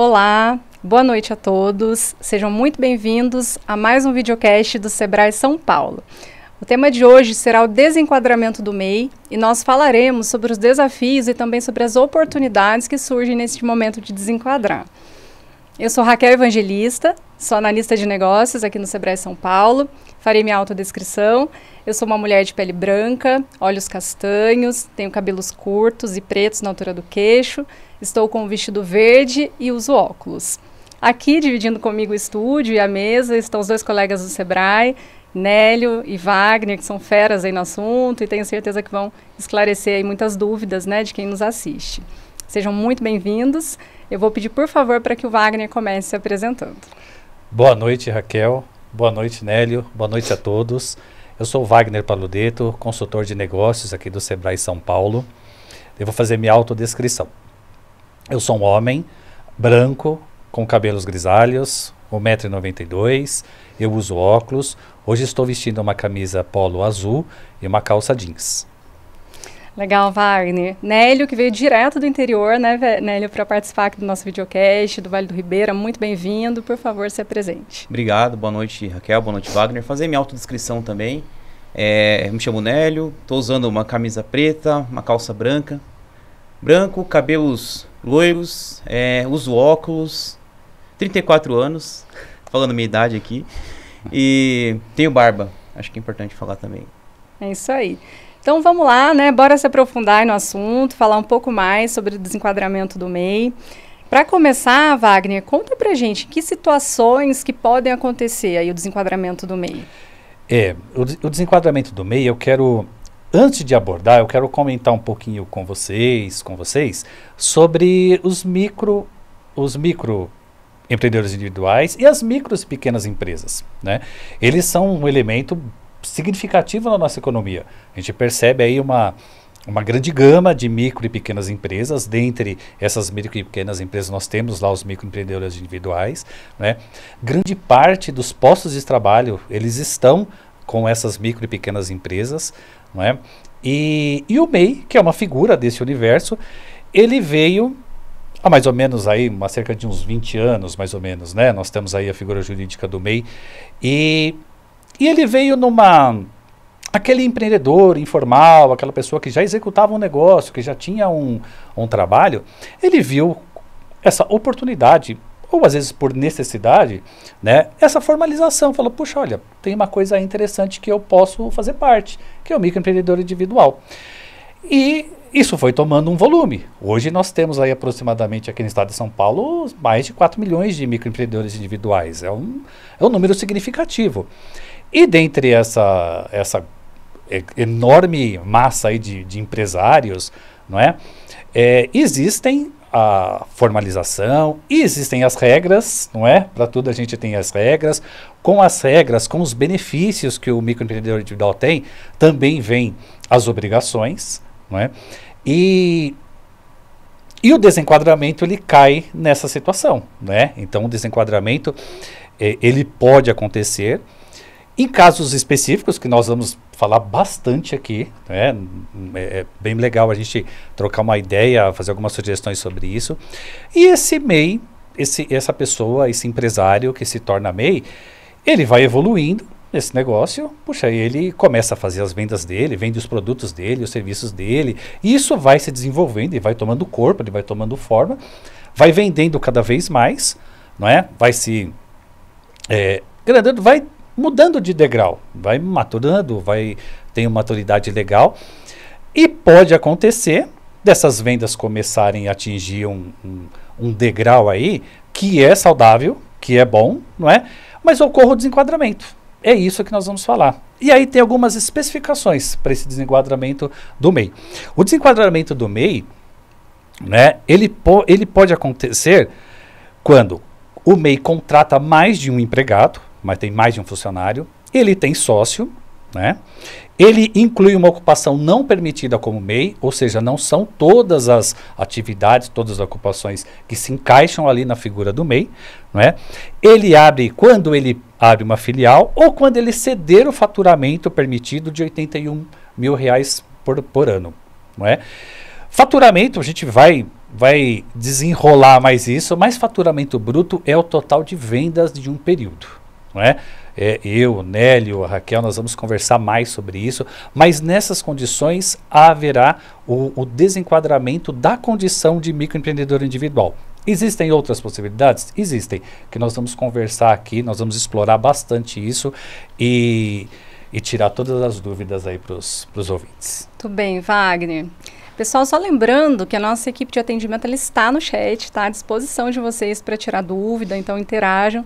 Olá, boa noite a todos. Sejam muito bem-vindos a mais um videocast do Sebrae São Paulo. O tema de hoje será o desenquadramento do MEI e nós falaremos sobre os desafios e também sobre as oportunidades que surgem neste momento de desenquadrar. Eu sou Raquel Evangelista, sou analista de negócios aqui no Sebrae São Paulo farei minha autodescrição. Eu sou uma mulher de pele branca, olhos castanhos, tenho cabelos curtos e pretos na altura do queixo, estou com um vestido verde e uso óculos. Aqui, dividindo comigo o estúdio e a mesa, estão os dois colegas do Sebrae, Nélio e Wagner, que são feras aí no assunto e tenho certeza que vão esclarecer muitas dúvidas né, de quem nos assiste. Sejam muito bem-vindos. Eu vou pedir, por favor, para que o Wagner comece se apresentando. Boa noite, Raquel. Boa noite, Nélio. Boa noite a todos. Eu sou Wagner Paludeto, consultor de negócios aqui do Sebrae São Paulo. Eu vou fazer minha autodescrição. Eu sou um homem branco, com cabelos grisalhos, 1,92m, eu uso óculos. Hoje estou vestindo uma camisa polo azul e uma calça jeans. Legal, Wagner. Nélio, que veio direto do interior, né, Nélio, para participar aqui do nosso videocast do Vale do Ribeira. Muito bem-vindo. Por favor, se apresente. Obrigado. Boa noite, Raquel. Boa noite, Wagner. Fazer minha autodescrição também. É, me chamo Nélio. Estou usando uma camisa preta, uma calça branca. Branco, cabelos loiros, é, uso óculos, 34 anos, falando minha idade aqui. E tenho barba. Acho que é importante falar também. É isso aí. Então vamos lá, né? Bora se aprofundar no assunto, falar um pouco mais sobre o desenquadramento do MEI. Para começar, Wagner, conta pra gente que situações que podem acontecer aí o desenquadramento do MEI. É, o, o desenquadramento do MEI, eu quero antes de abordar, eu quero comentar um pouquinho com vocês, com vocês, sobre os micro os micro empreendedores individuais e as micros e pequenas empresas, né? Eles são um elemento significativa na nossa economia. A gente percebe aí uma, uma grande gama de micro e pequenas empresas. Dentre essas micro e pequenas empresas, nós temos lá os microempreendedores individuais. Né? Grande parte dos postos de trabalho, eles estão com essas micro e pequenas empresas. Não é? e, e o MEI, que é uma figura desse universo, ele veio há mais ou menos aí, uma, cerca de uns 20 anos, mais ou menos, né? Nós temos aí a figura jurídica do MEI. E e ele veio numa aquele empreendedor informal, aquela pessoa que já executava um negócio, que já tinha um, um trabalho, ele viu essa oportunidade ou às vezes por necessidade, né? Essa formalização falou: puxa, olha, tem uma coisa interessante que eu posso fazer parte, que é o microempreendedor individual. E isso foi tomando um volume. Hoje nós temos aí aproximadamente aqui no estado de São Paulo mais de 4 milhões de microempreendedores individuais. É um, é um número significativo. E dentre essa, essa enorme massa aí de, de empresários, não é? é? existem a formalização, existem as regras, não é? Para tudo a gente tem as regras. Com as regras, com os benefícios que o microempreendedor individual tem, também vem as obrigações, não é? E e o desenquadramento ele cai nessa situação, né? Então o desenquadramento é, ele pode acontecer, em casos específicos, que nós vamos falar bastante aqui, né? É, é bem legal a gente trocar uma ideia, fazer algumas sugestões sobre isso. E esse MEI, esse, essa pessoa, esse empresário que se torna MEI, ele vai evoluindo nesse negócio, puxa, ele começa a fazer as vendas dele, vende os produtos dele, os serviços dele, e isso vai se desenvolvendo e vai tomando corpo, ele vai tomando forma, vai vendendo cada vez mais, não é? Vai se é, grandando, vai mudando de degrau, vai maturando, vai tem uma maturidade legal. E pode acontecer dessas vendas começarem a atingir um, um, um degrau aí que é saudável, que é bom, não é? Mas ocorra o desenquadramento. É isso que nós vamos falar. E aí tem algumas especificações para esse desenquadramento do MEI. O desenquadramento do MEI, né, ele, po ele pode acontecer quando o MEI contrata mais de um empregado, mas tem mais de um funcionário. Ele tem sócio, né? Ele inclui uma ocupação não permitida como MEI, ou seja, não são todas as atividades, todas as ocupações que se encaixam ali na figura do MEI. é? Ele abre, quando ele abre uma filial ou quando ele ceder o faturamento permitido de 81 mil reais por, por ano. Não é? Faturamento, a gente vai, vai desenrolar mais isso, mas faturamento bruto é o total de vendas de um período não é? é? eu, Nélio, a Raquel, nós vamos conversar mais sobre isso, mas nessas condições haverá o, o desenquadramento da condição de microempreendedor individual. Existem outras possibilidades? Existem, que nós vamos conversar aqui, nós vamos explorar bastante isso e, e tirar todas as dúvidas aí para os ouvintes. Tudo bem, Wagner. Pessoal, só lembrando que a nossa equipe de atendimento está no chat, está à disposição de vocês para tirar dúvida, então interajam.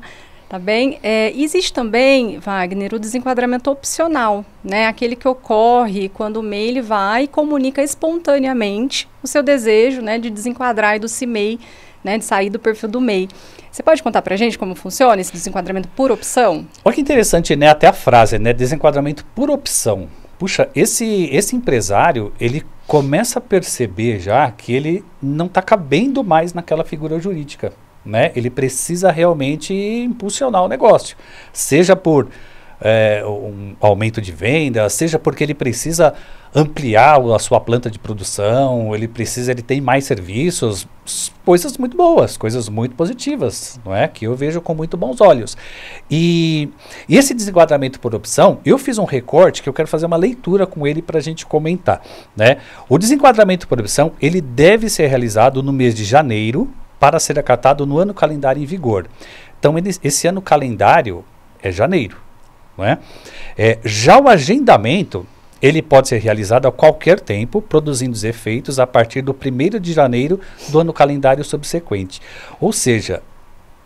Tá bem? É, existe também, Wagner, o desenquadramento opcional, né? Aquele que ocorre quando o MEI ele vai e comunica espontaneamente o seu desejo né, de desenquadrar e do CIMEI, né, de sair do perfil do MEI. Você pode contar pra gente como funciona esse desenquadramento por opção? Olha que interessante, né? Até a frase, né? Desenquadramento por opção. Puxa, esse, esse empresário, ele começa a perceber já que ele não está cabendo mais naquela figura jurídica. Né? Ele precisa realmente impulsionar o negócio, seja por é, um aumento de venda, seja porque ele precisa ampliar a sua planta de produção, ele precisa, ele tem mais serviços, coisas muito boas, coisas muito positivas, não é? Que eu vejo com muito bons olhos. E, e esse desenquadramento por opção, eu fiz um recorte que eu quero fazer uma leitura com ele para a gente comentar, né? O desenquadramento por opção, ele deve ser realizado no mês de janeiro, para ser acatado no ano calendário em vigor. Então, ele, esse ano calendário é janeiro. Não é? É, já o agendamento, ele pode ser realizado a qualquer tempo, produzindo os efeitos a partir do 1 de janeiro do ano calendário subsequente. Ou seja,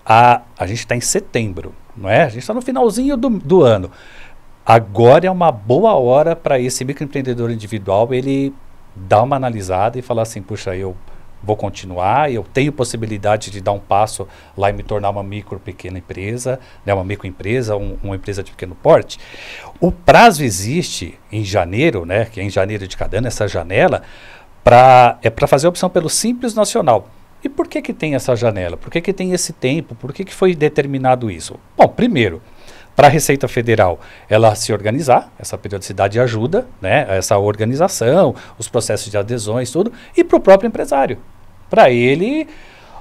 a, a gente está em setembro, não é? A gente está no finalzinho do, do ano. Agora é uma boa hora para esse microempreendedor individual ele dar uma analisada e falar assim: puxa, eu vou continuar, eu tenho possibilidade de dar um passo lá e me tornar uma micro pequena empresa, né, uma microempresa, um, uma empresa de pequeno porte. O prazo existe em janeiro, né, que é em janeiro de cada ano, essa janela, pra, é para fazer a opção pelo Simples Nacional. E por que, que tem essa janela? Por que, que tem esse tempo? Por que, que foi determinado isso? Bom, primeiro, para a Receita Federal ela se organizar, essa periodicidade ajuda, né, essa organização, os processos de adesões, tudo, e para o próprio empresário para ele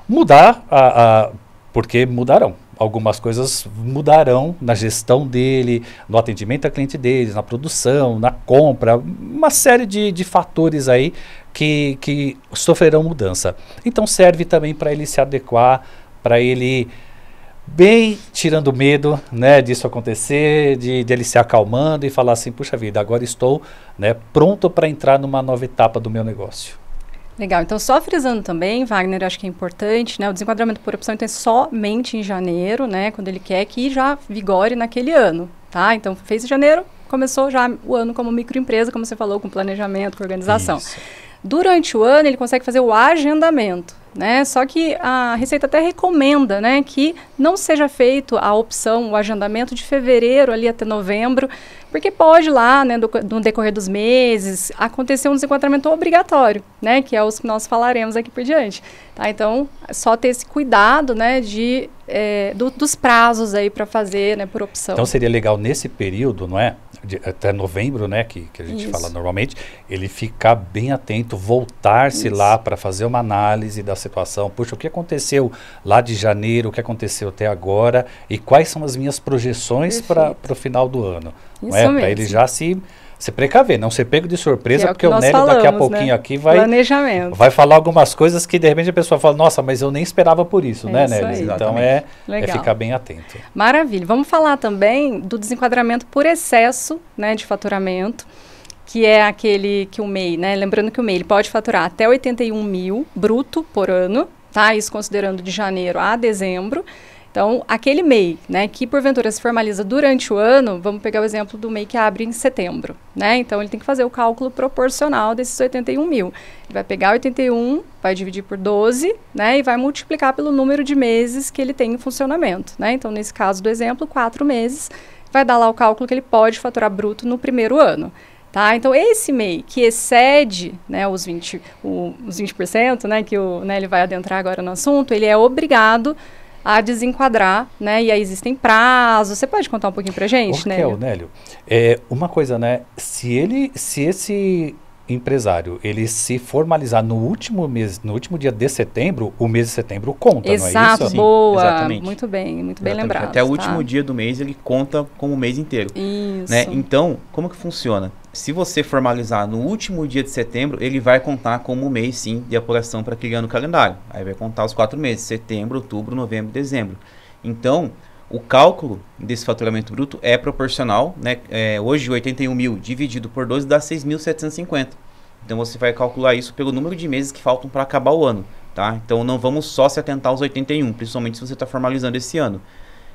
mudar, a, a, porque mudarão. Algumas coisas mudarão na gestão dele, no atendimento a cliente dele, na produção, na compra, uma série de, de fatores aí que, que sofrerão mudança. Então serve também para ele se adequar, para ele bem tirando medo né, disso acontecer, de, de, ele se acalmando e falar assim, puxa vida, agora estou né, pronto para entrar numa nova etapa do meu negócio. Legal. Então, só frisando também, Wagner, acho que é importante, né? O desenquadramento por opção então, é somente em janeiro, né? Quando ele quer que já vigore naquele ano, tá? Então, fez em janeiro, começou já o ano como microempresa, como você falou, com planejamento, com organização. Isso. Durante o ano, ele consegue fazer o agendamento. Né? Só que a Receita até recomenda né, que não seja feito a opção, o agendamento de fevereiro ali até novembro, porque pode lá, né, do, no decorrer dos meses, acontecer um desenquadramento obrigatório, né, que é o que nós falaremos aqui por diante. Tá? Então, só ter esse cuidado né, de, é, do, dos prazos aí para fazer né, por opção. Então, seria legal nesse período, não é? de, até novembro, né, que, que a gente Isso. fala normalmente, ele ficar bem atento, voltar-se lá para fazer uma análise da situação. Puxa, o que aconteceu lá de janeiro, o que aconteceu até agora e quais são as minhas projeções para o final do ano. Isso não é? Para ele já se se precaver, não ser pego de surpresa, é porque o Nélio falamos, daqui a né? pouquinho né? aqui vai, vai falar algumas coisas que de repente a pessoa fala, nossa, mas eu nem esperava por isso, é né, isso Nélio? Aí. Então é, é, ficar bem atento. Maravilha. Vamos falar também do desenquadramento por excesso né, de faturamento, que é aquele que o MEI, né? Lembrando que o MEI ele pode faturar até 81 mil bruto por ano, tá? Isso considerando de janeiro a dezembro. Então, aquele MEI, né, que porventura se formaliza durante o ano, vamos pegar o exemplo do MEI que abre em setembro, né? Então, ele tem que fazer o cálculo proporcional desses 81 mil. Ele vai pegar 81, vai dividir por 12, né, e vai multiplicar pelo número de meses que ele tem em funcionamento, né? Então, nesse caso do exemplo, quatro meses, vai dar lá o cálculo que ele pode faturar bruto no primeiro ano. Tá? Então, esse MEI que excede né, os 20%, o, os 20% né, que o, né, ele vai adentrar agora no assunto, ele é obrigado a desenquadrar, né? E aí existem prazos. Você pode contar um pouquinho pra gente, Raquel, Nélio? Nélio, é, uma coisa, né? Se ele, se esse empresário ele se formalizar no último mês, no último dia de setembro, o mês de setembro conta, Exato, não é isso? Boa, exatamente. muito bem, muito bem lembrado. Até o tá? último dia do mês ele conta como o mês inteiro. Isso. Né? Então, como que funciona? Se você formalizar no último dia de setembro, ele vai contar como mês, sim, de apuração para criar no calendário. Aí vai contar os quatro meses, setembro, outubro, novembro, dezembro. Então, o cálculo desse faturamento bruto é proporcional, né? É, hoje 81 mil dividido por 12 dá 6.750. Então você vai calcular isso pelo número de meses que faltam para acabar o ano, tá? Então não vamos só se atentar aos 81, principalmente se você está formalizando esse ano.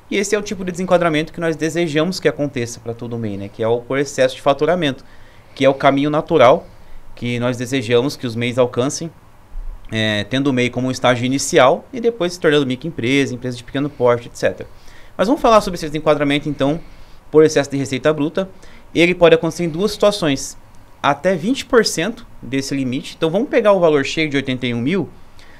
E esse é o tipo de desenquadramento que nós desejamos que aconteça para todo mês, né? Que é o por excesso de faturamento, que é o caminho natural que nós desejamos que os mês alcancem, é, tendo o MEI como um estágio inicial e depois se tornando microempresa, empresa de pequeno porte, etc. Mas vamos falar sobre esse enquadramento então por excesso de receita bruta. Ele pode acontecer em duas situações. Até 20% desse limite. Então vamos pegar o valor cheio de 81 mil.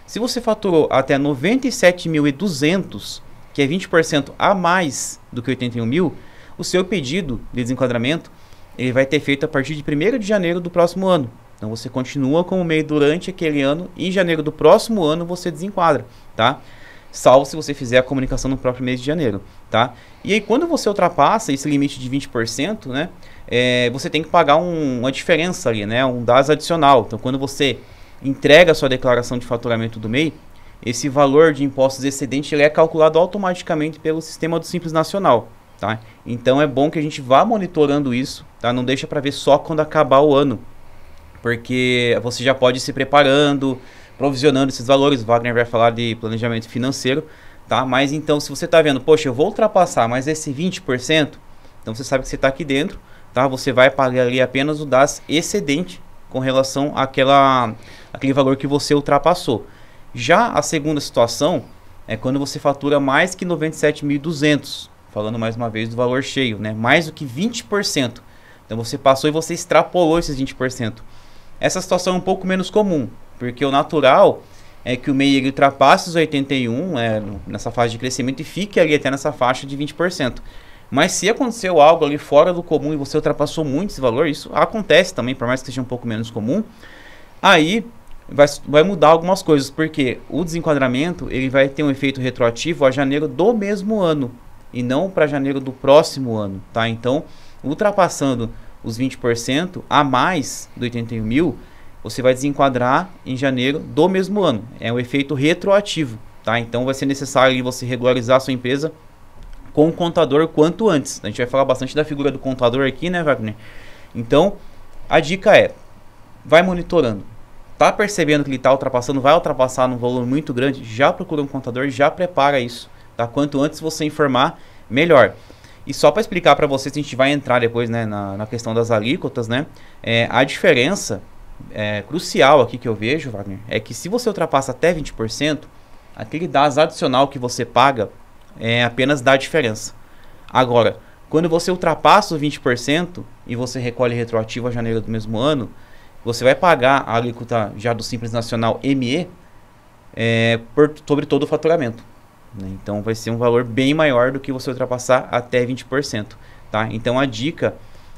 Se você faturou até 97.200, que é 20% a mais do que 81 mil, o seu pedido de desenquadramento ele vai ter feito a partir de 1 de janeiro do próximo ano. Então você continua como MEI durante aquele ano e em janeiro do próximo ano você desenquadra, tá? salvo se você fizer a comunicação no próprio mês de janeiro, tá? E aí quando você ultrapassa esse limite de 20%, né, é, você tem que pagar um, uma diferença ali, né, um DAS adicional. Então quando você entrega a sua declaração de faturamento do MEI, esse valor de impostos excedente ele é calculado automaticamente pelo sistema do Simples Nacional, tá? Então é bom que a gente vá monitorando isso, tá? Não deixa para ver só quando acabar o ano, porque você já pode ir se preparando, provisionando esses valores. O Wagner vai falar de planejamento financeiro, tá? Mas então, se você está vendo, poxa, eu vou ultrapassar mais esse 20%, então você sabe que você está aqui dentro, tá? Você vai pagar ali apenas o DAS excedente com relação àquela, àquele valor que você ultrapassou. Já a segunda situação é quando você fatura mais que 97.200, falando mais uma vez do valor cheio, né? Mais do que 20%. Então você passou e você extrapolou esses 20%. Essa situação é um pouco menos comum, porque o natural é que o MEI ele ultrapasse os 81 é, nessa fase de crescimento e fique ali até nessa faixa de 20%. Mas se aconteceu algo ali fora do comum e você ultrapassou muito esse valor, isso acontece também, por mais que seja um pouco menos comum, aí vai, vai mudar algumas coisas, porque o desenquadramento ele vai ter um efeito retroativo a janeiro do mesmo ano e não para janeiro do próximo ano, tá? Então, ultrapassando os 20% a mais do 81 mil, você vai desenquadrar em janeiro do mesmo ano. É um efeito retroativo, tá? Então vai ser necessário você regularizar a sua empresa com o contador quanto antes. A gente vai falar bastante da figura do contador aqui, né, Wagner? Então, a dica é: vai monitorando. Tá percebendo que ele está ultrapassando, vai ultrapassar num volume muito grande, já procura um contador, já prepara isso, tá? Quanto antes você informar, melhor. E só para explicar para vocês, a gente vai entrar depois né, na, na questão das alíquotas, né? É, a diferença é, crucial aqui que eu vejo, Wagner, é que se você ultrapassa até 20%, aquele DAS adicional que você paga é, apenas dá diferença. Agora, quando você ultrapassa os 20% e você recolhe retroativo a janeiro do mesmo ano, você vai pagar a alíquota já do Simples Nacional ME é, por, sobre todo o faturamento. Né? Então vai ser um valor bem maior do que você ultrapassar até 20%. Tá? Então a dica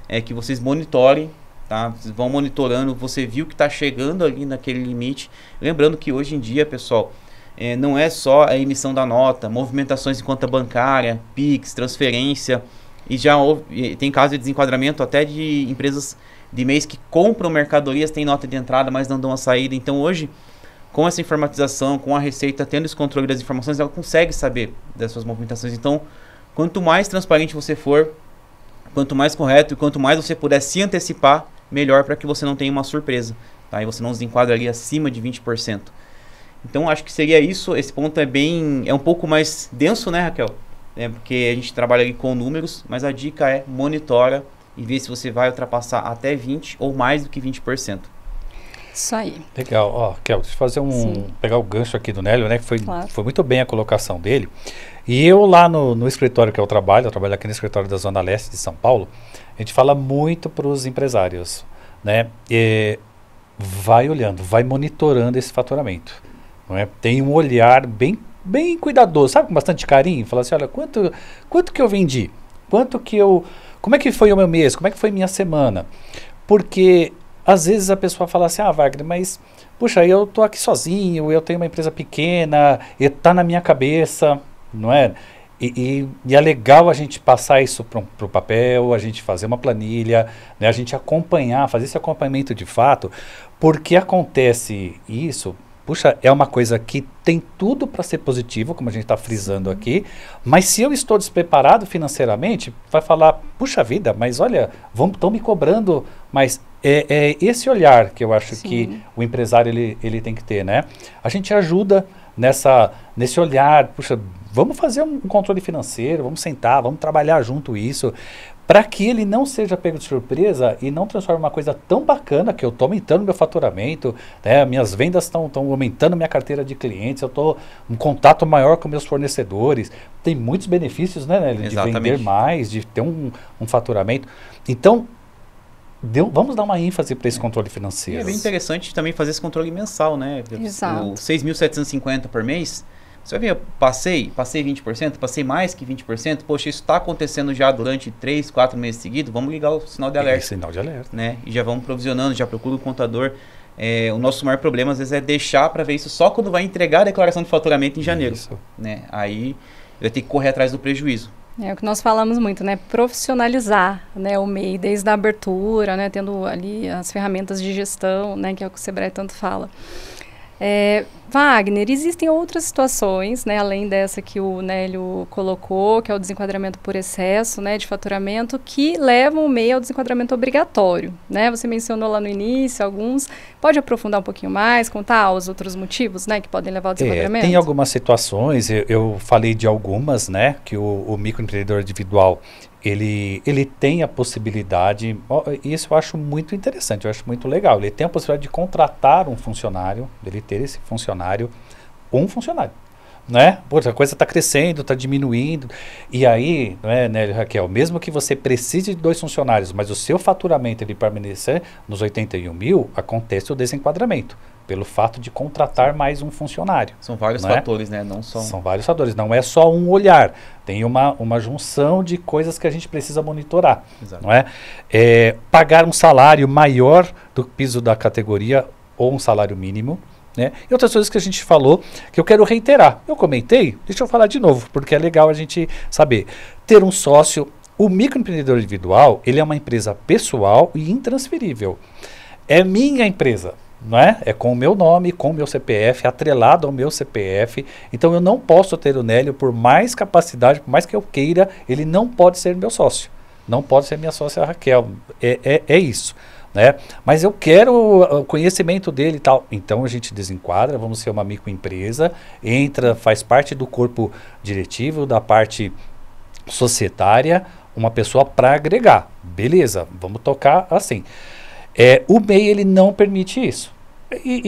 é que vocês monitorem Tá? Vocês vão monitorando, você viu que está chegando ali naquele limite. Lembrando que hoje em dia, pessoal, é, não é só a emissão da nota, movimentações em conta bancária, PIX, transferência, e já houve, tem caso de desenquadramento até de empresas de mês que compram mercadorias, tem nota de entrada, mas não dão a saída. Então hoje, com essa informatização, com a Receita tendo esse controle das informações, ela consegue saber das suas movimentações. Então, quanto mais transparente você for, quanto mais correto e quanto mais você puder se antecipar, melhor para que você não tenha uma surpresa. Tá? E você não desenquadra ali acima de 20%. Então acho que seria isso. Esse ponto é bem. é um pouco mais denso, né, Raquel? É porque a gente trabalha ali com números, mas a dica é monitora e vê se você vai ultrapassar até 20% ou mais do que 20%. Isso aí. Legal. Ó, Kel, deixa eu fazer um. Sim. pegar o gancho aqui do Nélio, né? Que foi, claro. foi muito bem a colocação dele. E eu lá no, no escritório que eu trabalho, eu trabalho aqui no escritório da Zona Leste de São Paulo, a gente fala muito para os empresários, né? E vai olhando, vai monitorando esse faturamento. Não é? Tem um olhar bem, bem cuidadoso, sabe, com bastante carinho. Fala assim, olha, quanto, quanto que eu vendi? Quanto que eu... Como é que foi o meu mês? Como é que foi minha semana? Porque às vezes a pessoa fala assim, ah, Wagner, mas, puxa, eu tô aqui sozinho, eu tenho uma empresa pequena, está na minha cabeça, não é? E, e, e, é legal a gente passar isso para o papel, a gente fazer uma planilha, né, a gente acompanhar, fazer esse acompanhamento de fato, porque acontece isso. Puxa, é uma coisa que tem tudo para ser positivo, como a gente está frisando Sim. aqui, mas se eu estou despreparado financeiramente, vai falar, puxa vida, mas olha, estão me cobrando, mas é, é, esse olhar que eu acho Sim. que o empresário ele, ele tem que ter, né? A gente ajuda nessa, nesse olhar, puxa, Vamos fazer um controle financeiro, vamos sentar, vamos trabalhar junto isso, para que ele não seja pego de surpresa e não transforme uma coisa tão bacana que eu estou aumentando meu faturamento, né, minhas vendas estão aumentando minha carteira de clientes, eu estou um contato maior com meus fornecedores, tem muitos benefícios, né, né de vender mais, de ter um, um faturamento. Então, Deu, vamos dar uma ênfase para esse controle financeiro. E é bem interessante também fazer esse controle mensal, né? Exato. O 6.750 por mês, você vai ver, passei, passei 20%, passei mais que 20%, poxa, isso está acontecendo já durante 3, 4 meses seguidos, vamos ligar o sinal de alerta. É, sinal de alerta. Né? E já vamos provisionando, já procura o contador. É, o nosso maior problema, às vezes, é deixar para ver isso só quando vai entregar a declaração de faturamento em janeiro. Isso. Né? Aí vai ter que correr atrás do prejuízo. É o que nós falamos muito, né? Profissionalizar né, o MEI, desde a abertura, né? Tendo ali as ferramentas de gestão, né? Que é o que o Sebrae tanto fala. É, Wagner, existem outras situações, né, além dessa que o Nélio colocou, que é o desenquadramento por excesso né, de faturamento, que levam o MEI ao desenquadramento obrigatório. Né? Você mencionou lá no início alguns. Pode aprofundar um pouquinho mais, contar os outros motivos né, que podem levar ao é, desenquadramento? É, tem algumas situações, eu, eu, falei de algumas, né, que o, o microempreendedor individual ele, ele tem a possibilidade, isso eu acho muito interessante, eu acho muito legal, ele tem a possibilidade de contratar um funcionário, ele ter esse funcionário, um funcionário. Né? Pô, a coisa está crescendo, está diminuindo. E aí, né, né, Raquel, mesmo que você precise de dois funcionários, mas o seu faturamento ele permanecer nos 81 mil, acontece o desenquadramento pelo fato de contratar mais um funcionário. São vários é? fatores, né? Não são. São vários fatores. Não é só um olhar. Tem uma, uma junção de coisas que a gente precisa monitorar, Exato. não é? é? Pagar um salário maior do piso da categoria ou um salário mínimo. Né? E outras coisas que a gente falou que eu quero reiterar. Eu comentei, deixa eu falar de novo, porque é legal a gente saber. Ter um sócio, o microempreendedor individual, ele é uma empresa pessoal e intransferível. É minha empresa não é? É com o meu nome, com o meu CPF, atrelado ao meu CPF. Então eu não posso ter o Nélio, por mais capacidade, por mais que eu queira, ele não pode ser meu sócio. Não pode ser minha sócia Raquel. É, é, é isso. Né? Mas eu quero ah, o conhecimento dele e tal. Então a gente desenquadra, vamos ser uma microempresa, entra, faz parte do corpo diretivo, da parte societária, uma pessoa para agregar. Beleza, vamos tocar assim. É, o MEI ele não permite isso. E,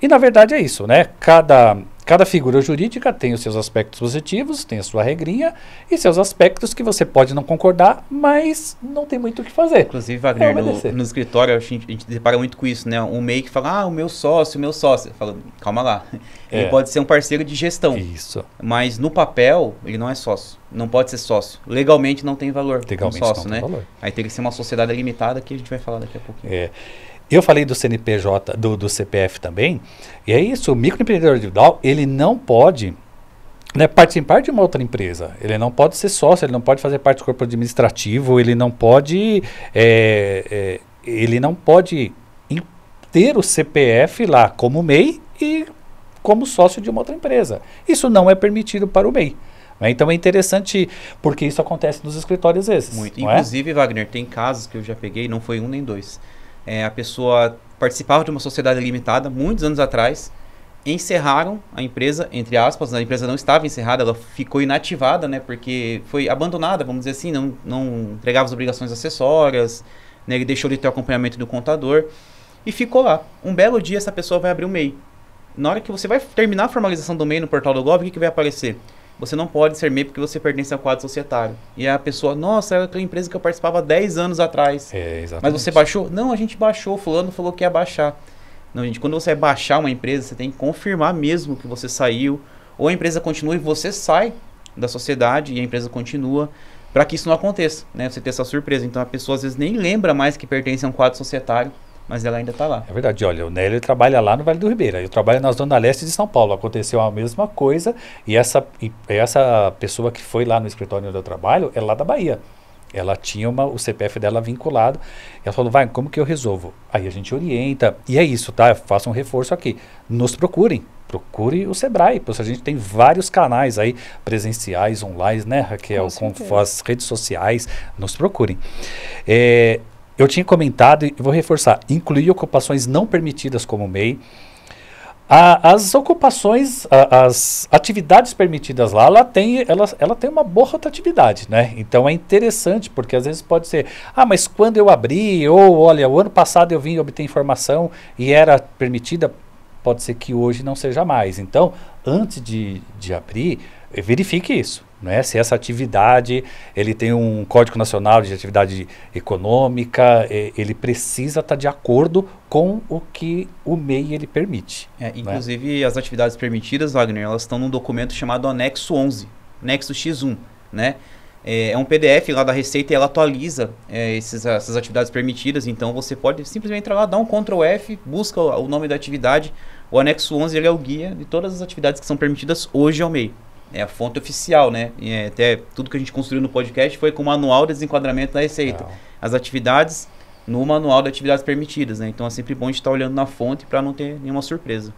e, e, na verdade é isso, né? Cada, cada figura jurídica tem os seus aspectos positivos, tem a sua regrinha e seus aspectos que você pode não concordar, mas não tem muito o que fazer. Inclusive, Wagner, é no, no, escritório a gente, a gente depara muito com isso, né? Um meio que fala, ah, o meu sócio, o meu sócio. Fala, calma lá. É. Ele pode ser um parceiro de gestão. Isso. Mas no papel, ele não é sócio. Não pode ser sócio. Legalmente não tem valor. Legalmente um sócio, não né? tem valor. Aí tem que ser uma sociedade limitada que a gente vai falar daqui a pouquinho. É. Eu falei do CNPJ, do, do CPF também, e é isso, o microempreendedor individual, ele não pode né, participar de uma outra empresa. Ele não pode ser sócio, ele não pode fazer parte do corpo administrativo, ele não pode. É, é, ele não pode ter o CPF lá como MEI e como sócio de uma outra empresa. Isso não é permitido para o MEI. Né? Então é interessante, porque isso acontece nos escritórios esses. Muito. É? Inclusive, é? Wagner, tem casos que eu já peguei, não foi um nem dois é, a pessoa participava de uma sociedade limitada muitos anos atrás, encerraram a empresa, entre aspas, a empresa não estava encerrada, ela ficou inativada, né, porque foi abandonada, vamos dizer assim, não, não entregava as obrigações acessórias, né, ele deixou de ter o acompanhamento do contador e ficou lá. Um belo dia essa pessoa vai abrir o MEI. Na hora que você vai terminar a formalização do MEI no portal do Gov, o que, que vai aparecer? você não pode ser MEI porque você pertence ao quadro societário. E a pessoa, nossa, é aquela empresa que eu participava 10 anos atrás. É, exatamente. Mas você baixou? Não, a gente baixou, fulano falou que ia baixar. Não, gente, quando você baixar uma empresa, você tem que confirmar mesmo que você saiu, ou a empresa continua e você sai da sociedade e a empresa continua, para que isso não aconteça, né? Você ter essa surpresa. Então a pessoa às vezes nem lembra mais que pertence a um quadro societário mas ela ainda está lá. É verdade, olha, o Nélio trabalha lá no Vale do Ribeira, eu trabalho na Zona Leste de São Paulo, aconteceu a mesma coisa e essa, e essa pessoa que foi lá no escritório onde eu trabalho é lá da Bahia. Ela tinha uma, o CPF dela vinculado. Ela falou, vai, como que eu resolvo? Aí a gente orienta. E é isso, tá? Eu faço um reforço aqui. Nos procurem. Procure o Sebrae, pois a gente tem vários canais aí, presenciais, online, né, Raquel? Com, com as redes sociais. Nos procurem. É, eu tinha comentado e vou reforçar: incluir ocupações não permitidas como MEI. A, as ocupações, a, as atividades permitidas lá, ela tem, ela, ela tem uma boa rotatividade, né? Então é interessante, porque às vezes pode ser, ah, mas quando eu abri, ou olha, o ano passado eu vim obter informação e era permitida, pode ser que hoje não seja mais. Então, antes de, de abrir, verifique isso. Né? Se essa atividade, ele tem um Código Nacional de Atividade Econômica, ele precisa estar tá de acordo com o que o MEI ele permite. É, né? inclusive, né? as atividades permitidas, Wagner, elas estão num documento chamado Anexo 11, Anexo X1, né? É, é um PDF lá da Receita e ela atualiza é, esses, essas atividades permitidas. Então você pode simplesmente entrar lá, dar um Ctrl F, busca o, nome da atividade. O anexo 11 ele é o guia de todas as atividades que são permitidas hoje ao MEI é a fonte oficial, né? E é até tudo que a gente construiu no podcast foi com o manual de desenquadramento da receita. Legal. As atividades no manual de atividades permitidas, né? Então é sempre bom estar tá olhando na fonte para não ter nenhuma surpresa.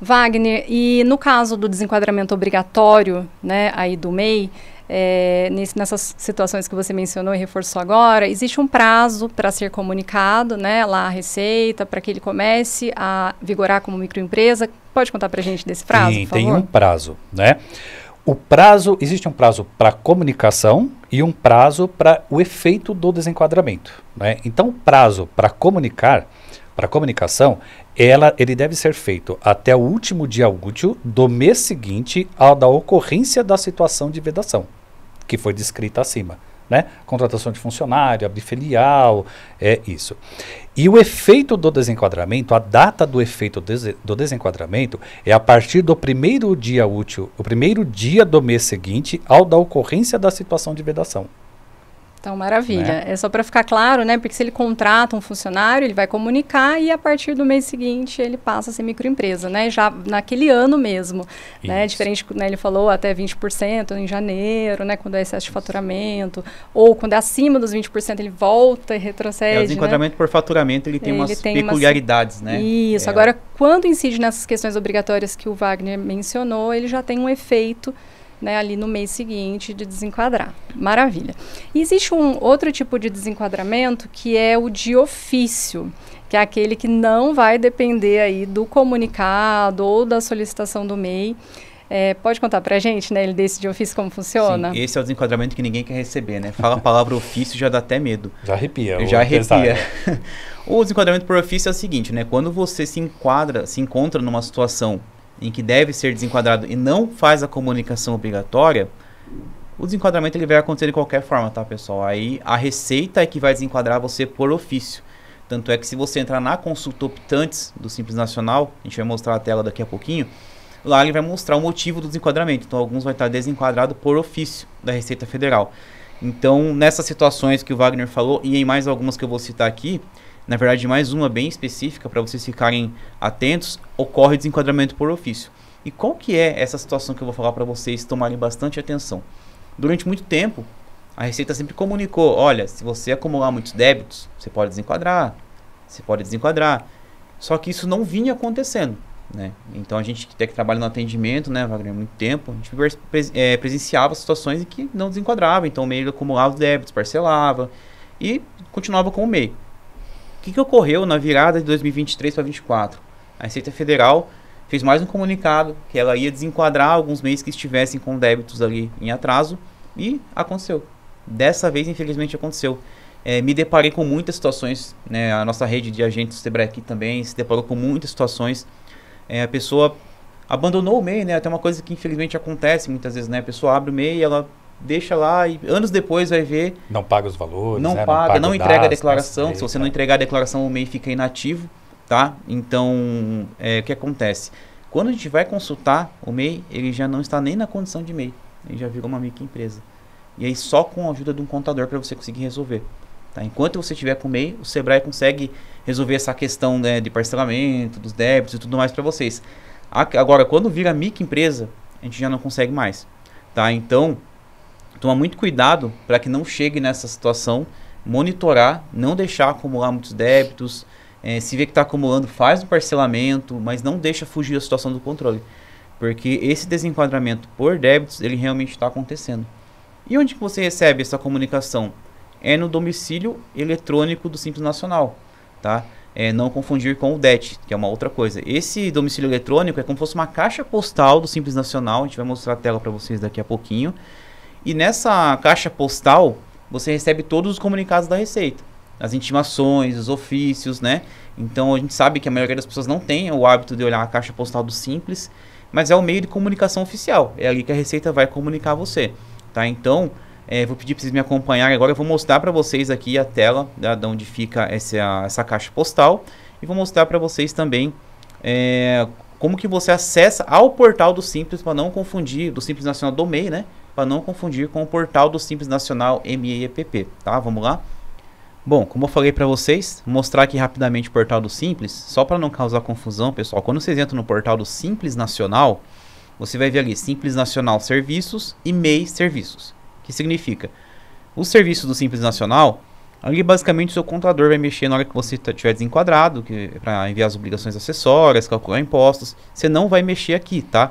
Wagner, e no caso do desenquadramento obrigatório, né, aí do MEI, é, nesse, nessas situações que você mencionou e reforçou agora, existe um prazo para ser comunicado, né, lá a Receita, para que ele comece a vigorar como microempresa. Pode contar para a gente desse prazo, Sim, tem um prazo, né? O prazo, existe um prazo para comunicação e um prazo para o efeito do desenquadramento. Né? Então, o prazo para comunicar, para comunicação, ela, ele deve ser feito até o último dia útil do mês seguinte ao da ocorrência da situação de vedação, que foi descrita acima. Né? Contratação de funcionário, abrir filial, é isso. E o efeito do desenquadramento, a data do efeito des do desenquadramento é a partir do primeiro dia útil, o primeiro dia do mês seguinte ao da ocorrência da situação de vedação. Então, maravilha. Né? É só para ficar claro, né? Porque se ele contrata um funcionário, ele vai comunicar e a partir do mês seguinte ele passa a ser microempresa, né? Já naquele ano mesmo, né? Diferente, né? Ele falou até 20% em janeiro, né? Quando é excesso de faturamento, ou quando é acima dos 20% ele volta e retrocede, é, O enquadramento né? por faturamento, ele tem ele umas tem peculiaridades, umas... né? Isso. É. Agora, quando incide nessas questões obrigatórias que o Wagner mencionou, ele já tem um efeito né, ali no mês seguinte de desenquadrar. Maravilha. E existe um outro tipo de desenquadramento que é o de ofício, que é aquele que não vai depender aí do comunicado ou da solicitação do MEI. É, pode contar pra gente, né, ele desse de ofício, como funciona? Sim, esse é o desenquadramento que ninguém quer receber, né? Fala a palavra ofício já dá até medo. Já arrepia. Já arrepia. Né? o desenquadramento por ofício é o seguinte, né? Quando você se enquadra, se encontra numa situação em que deve ser desenquadrado e não faz a comunicação obrigatória, o desenquadramento ele vai acontecer de qualquer forma, tá, pessoal? Aí a receita é que vai desenquadrar você por ofício. Tanto é que se você entrar na consulta optantes do Simples Nacional, a gente vai mostrar a tela daqui a pouquinho, lá ele vai mostrar o motivo do desenquadramento. Então alguns vai estar desenquadrado por ofício da Receita Federal. Então, nessas situações que o Wagner falou e em mais algumas que eu vou citar aqui, na verdade mais uma bem específica para vocês ficarem atentos, ocorre desenquadramento por ofício. E qual que é essa situação que eu vou falar para vocês tomarem bastante atenção? Durante muito tempo, a Receita sempre comunicou, olha, se você acumular muitos débitos, você pode desenquadrar, você pode desenquadrar. Só que isso não vinha acontecendo. Né? Então a gente que até que trabalha no atendimento, né, Wagner, muito tempo, a gente é, presenciava situações em que não desenquadrava, então o meio acumulava os débitos, parcelava e continuava com o MEI que, que ocorreu na virada de 2023 para 2024? A Receita Federal fez mais um comunicado que ela ia desenquadrar alguns meses que estivessem com débitos ali em atraso e aconteceu. Dessa vez, infelizmente, aconteceu. É, me deparei com muitas situações, né, a nossa rede de agentes Sebrae também se deparou com muitas situações. É, a pessoa abandonou o MEI, né, até uma coisa que infelizmente acontece muitas vezes, né, a pessoa abre o MEI e ela deixa lá e anos depois vai ver. Não paga os valores, não, né? paga, não, não entrega das, a né? declaração. Se você não é. entregar a declaração, o MEI fica inativo, tá? Então, é, o que acontece? Quando a gente vai consultar o MEI, ele já não está nem na condição de MEI, ele já virou uma microempresa. E aí só com a ajuda de um contador para você conseguir resolver. Tá? Enquanto você tiver com o MEI, o Sebrae consegue resolver essa questão né, de parcelamento, dos débitos e tudo mais para vocês. Agora, quando vira microempresa, a gente já não consegue mais. Tá? Então, tomar muito cuidado para que não chegue nessa situação, monitorar, não deixar acumular muitos débitos, é, se vê que está acumulando, faz o parcelamento, mas não deixa fugir a situação do controle. Porque esse desenquadramento por débitos, ele realmente está acontecendo. E onde que você recebe essa comunicação? É no domicílio eletrônico do Simples Nacional, tá? É, não confundir com o DET, que é uma outra coisa. Esse domicílio eletrônico é como se fosse uma caixa postal do Simples Nacional, a gente vai mostrar a tela para vocês daqui a pouquinho. E nessa caixa postal, você recebe todos os comunicados da Receita. As intimações, os ofícios, né? Então a gente sabe que a maioria das pessoas não tem o hábito de olhar a caixa postal do Simples, mas é o meio de comunicação oficial. É ali que a Receita vai comunicar a você, tá? Então, é, vou pedir para vocês me acompanharem agora. Eu vou mostrar para vocês aqui a tela da, né, da onde fica essa, essa caixa postal e vou mostrar para vocês também é, como que você acessa ao portal do Simples para não confundir do Simples Nacional do MEI, né? para não confundir com o portal do Simples Nacional MEPP, tá? Vamos lá? Bom, como eu falei para vocês, mostrar aqui rapidamente o portal do Simples, só para não causar confusão, pessoal. Quando vocês entram no portal do Simples Nacional, você vai ver ali Simples Nacional Serviços e MEI Serviços, que significa o serviço do Simples Nacional, ali basicamente o seu contador vai mexer na hora que você estiver desenquadrado, é para enviar as obrigações acessórias, calcular impostos. Você não vai mexer aqui, tá?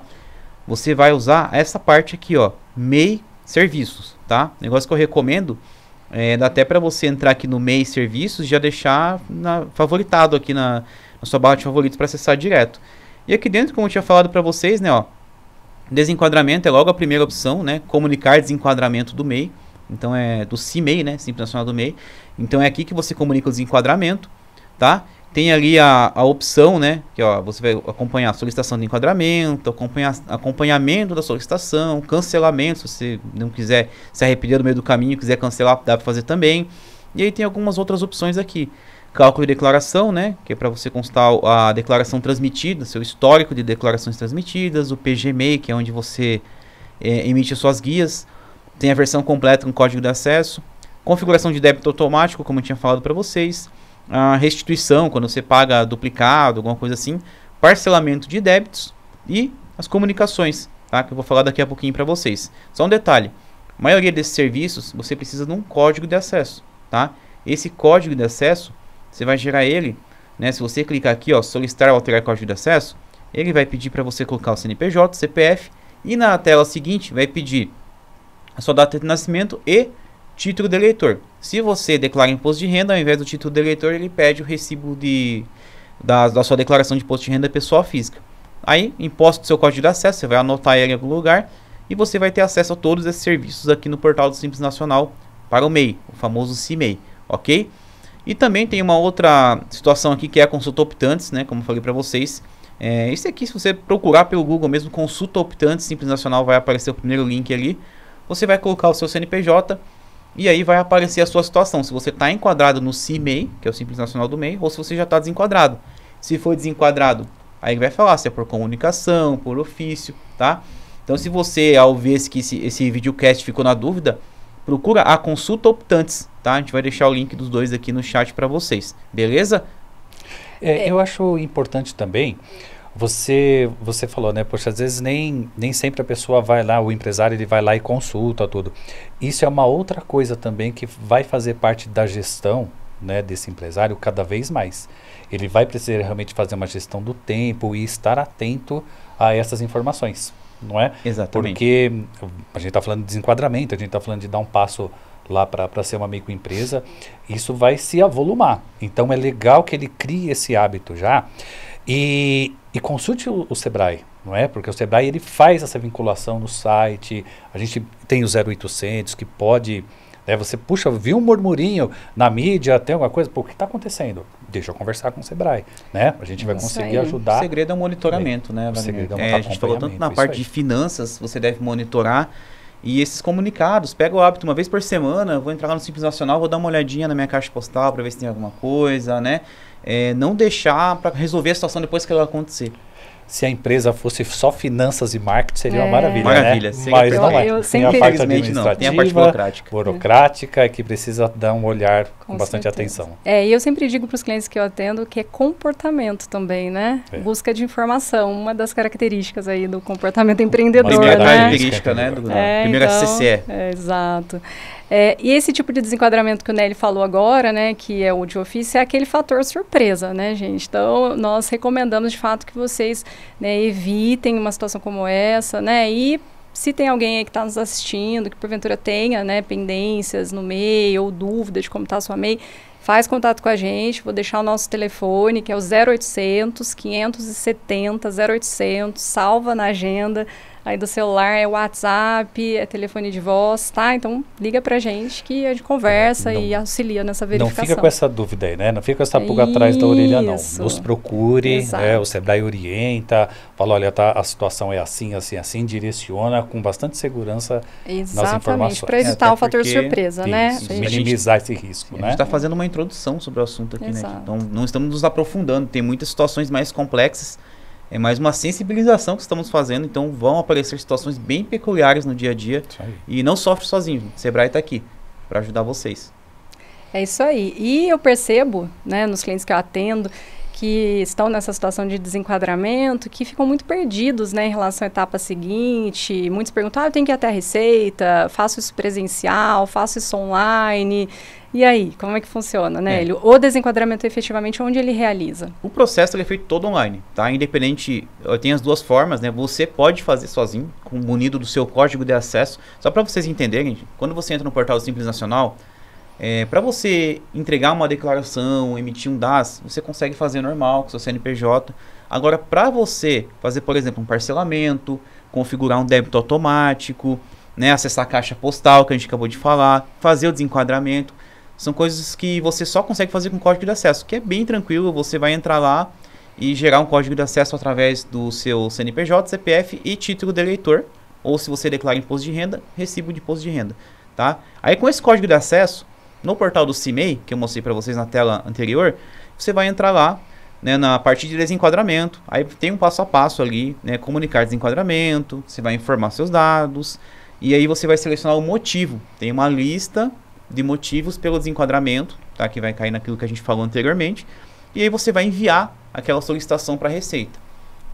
você vai usar essa parte aqui, ó, MEI Serviços, tá? Negócio que eu recomendo é, dá até para você entrar aqui no MEI Serviços já deixar na, favoritado aqui na, na sua barra de favoritos para acessar direto. E aqui dentro, como eu tinha falado para vocês, né, ó, desenquadramento é logo a primeira opção, né, comunicar desenquadramento do MEI. Então é do CIMEI, né, Simples Nacional do MEI. Então é aqui que você comunica o desenquadramento, tá? Tem ali a, a opção, né? Que ó, você vai acompanhar a solicitação de enquadramento, acompanhar, acompanhamento da solicitação, cancelamento, se você não quiser se arrepender no meio do caminho, quiser cancelar, dá para fazer também. E aí tem algumas outras opções aqui. Cálculo de declaração, né? Que é para você constar a declaração transmitida, seu histórico de declarações transmitidas, o PGMEI, que é onde você é, emite suas guias. Tem a versão completa com código de acesso. Configuração de débito automático, como eu tinha falado para vocês a restituição, quando você paga duplicado, alguma coisa assim, parcelamento de débitos e as comunicações, tá? Que eu vou falar daqui a pouquinho para vocês. Só um detalhe: a maioria desses serviços você precisa de um código de acesso, tá? Esse código de acesso você vai gerar ele, né? Se você clicar aqui, ó, solicitar ou alterar código de acesso, ele vai pedir para você colocar o CNPJ, CPF e na tela seguinte vai pedir a sua data de nascimento e Título de eleitor. Se você declara imposto de renda, ao invés do título de eleitor, ele pede o recibo de, da, da sua declaração de imposto de renda pessoal física. Aí, imposto do seu código de acesso, você vai anotar ele em algum lugar e você vai ter acesso a todos esses serviços aqui no portal do Simples Nacional para o MEI, o famoso CIMEI, ok? E também tem uma outra situação aqui que é a consulta optantes, né? Como eu falei para vocês. É, esse aqui, se você procurar pelo Google mesmo, consulta optantes, Simples Nacional, vai aparecer o primeiro link ali. Você vai colocar o seu CNPJ e aí vai aparecer a sua situação, se você está enquadrado no CIMEI, que é o Simples Nacional do MEI, ou se você já está desenquadrado. Se for desenquadrado, aí vai falar se é por comunicação, por ofício, tá? Então se você, ao ver que esse, esse videocast ficou na dúvida, procura a consulta optantes, tá? A gente vai deixar o link dos dois aqui no chat para vocês, beleza? É, eu acho importante também você, você falou, né? Poxa, às vezes nem, nem sempre a pessoa vai lá, o empresário ele vai lá e consulta tudo. Isso é uma outra coisa também que vai fazer parte da gestão né, desse empresário cada vez mais. Ele vai precisar realmente fazer uma gestão do tempo e estar atento a essas informações, não é? Exatamente. Porque a gente está falando de desenquadramento, a gente está falando de dar um passo lá para ser uma microempresa, isso vai se avolumar. Então é legal que ele crie esse hábito já. E, e consulte o, o, Sebrae, não é? Porque o Sebrae ele faz essa vinculação no site. A gente tem o 0800 que pode. Né, você, puxa, viu um murmurinho na mídia, tem alguma coisa, pô, o que está acontecendo? Deixa eu conversar com o Sebrae, né? A gente vai é isso conseguir aí. ajudar. O segredo é o monitoramento, é, né, O segredo é, um é, a gente falou tanto na parte de finanças, você deve monitorar e esses comunicados, pega o hábito uma vez por semana, vou entrar lá no Simples Nacional, vou dar uma olhadinha na minha caixa postal para ver se tem alguma coisa, né? é, não deixar para resolver a situação depois que ela acontecer se a empresa fosse só finanças e marketing, seria é. uma maravilha. Maravilha, né? Mas não é. Eu sempre... tem, a parte administrativa, não. tem a parte burocrática. burocrática é. que precisa dar um olhar com, com bastante certeza. atenção. É, e eu sempre digo para os clientes que eu atendo que é comportamento também, né? É. Busca de informação, uma das características aí do comportamento empreendedor. Primeira né? característica, né? Do, é, primeira então, CCE. É, exato. É, e esse tipo de desenquadramento que o Nelly falou agora, né, que é o de ofício, é aquele fator surpresa, né, gente? Então, nós recomendamos de fato que vocês né, evitem uma situação como essa, né, e se tem alguém aí que está nos assistindo, que porventura tenha né, pendências no MEI ou dúvida de como está a sua MEI, faz contato com a gente, vou deixar o nosso telefone, que é o 0800 570 0800, salva na agenda, aí do celular é WhatsApp, é telefone de voz, tá? Então liga pra gente que a gente conversa é, não, e auxilia nessa verificação. Não fica com essa dúvida aí, né? Não fica com essa pulga atrás da orelha, não. Nos procure, né? o Sebrae orienta, fala, olha, tá, a situação é assim, assim, assim, direciona com bastante segurança Exatamente, nas informações. Pra evitar é, o fator surpresa, né? Isso, minimizar esse risco, né? A gente tá fazendo uma introdução sobre o assunto aqui, né? Exato. né? Então não estamos nos aprofundando, tem muitas situações mais complexas é mais uma sensibilização que estamos fazendo, então vão aparecer situações bem peculiares no dia a dia. E não sofre sozinho. O Sebrae está aqui para ajudar vocês. É isso aí. E eu percebo, né, nos clientes que eu atendo, que estão nessa situação de desenquadramento, que ficam muito perdidos né, em relação à etapa seguinte. Muitos perguntam, ah, eu tenho que ir até a receita, faço isso presencial, faço isso online. E aí, como é que funciona, né? É. O desenquadramento efetivamente onde ele realiza? O processo é feito todo online, tá? Independente, tem as duas formas, né? Você pode fazer sozinho, com munido do seu código de acesso. Só para vocês entenderem, quando você entra no portal Simples Nacional, é, para você entregar uma declaração, emitir um DAS, você consegue fazer normal com seu CNPJ. Agora, para você fazer, por exemplo, um parcelamento, configurar um débito automático, né, acessar a caixa postal que a gente acabou de falar, fazer o desenquadramento, são coisas que você só consegue fazer com código de acesso, que é bem tranquilo. Você vai entrar lá e gerar um código de acesso através do seu CNPJ, CPF e título de eleitor, ou se você declara imposto de renda, recibo de imposto de renda, tá? Aí com esse código de acesso no portal do CIMEI, que eu mostrei para vocês na tela anterior, você vai entrar lá né, na parte de desenquadramento. Aí tem um passo a passo ali, né, comunicar desenquadramento, você vai informar seus dados e aí você vai selecionar o motivo. Tem uma lista de motivos pelo desenquadramento, tá, que vai cair naquilo que a gente falou anteriormente. E aí você vai enviar aquela solicitação para a Receita.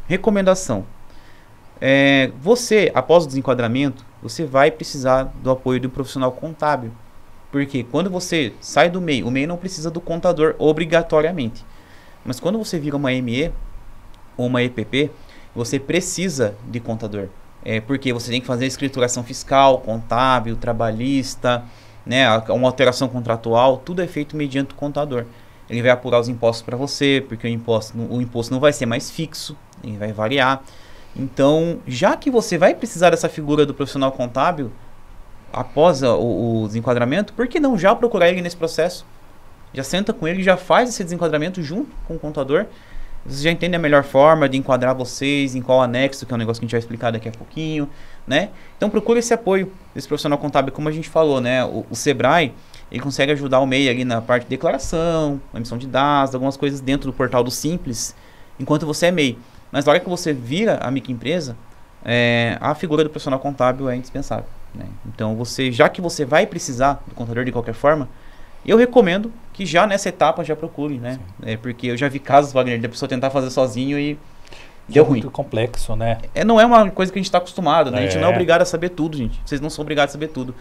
Recomendação: é, você, após o desenquadramento, você vai precisar do apoio de um profissional contábil porque quando você sai do MEI, o MEI não precisa do contador obrigatoriamente. Mas quando você vira uma ME ou uma EPP, você precisa de contador. É, porque você tem que fazer escrituração fiscal, contábil, trabalhista, né, uma alteração contratual, tudo é feito mediante o contador. Ele vai apurar os impostos para você, porque o imposto, o imposto não vai ser mais fixo, ele vai variar. Então, já que você vai precisar dessa figura do profissional contábil, após o, o desenquadramento, por que não já procurar ele nesse processo? Já senta com ele, já faz esse desenquadramento junto com o contador. Vocês já entendem a melhor forma de enquadrar vocês, em qual anexo, que é um negócio que a gente vai explicar daqui a pouquinho, né? Então procure esse apoio desse profissional contábil, como a gente falou, né? O, o Sebrae, ele consegue ajudar o MEI ali na parte de declaração, emissão de dados, algumas coisas dentro do portal do Simples, enquanto você é MEI. Mas na hora que você vira a microempresa, é, a figura do profissional contábil é indispensável. Né? Então, você, já que você vai precisar do contador de qualquer forma, eu recomendo que já nessa etapa já procure, né? É, porque eu já vi casos, Wagner, da pessoa tentar fazer sozinho e deu é ruim. muito complexo, né? É, não é uma coisa que a gente está acostumado, né? É. A gente não é, é obrigado a saber tudo, gente. Vocês não são obrigados a saber tudo.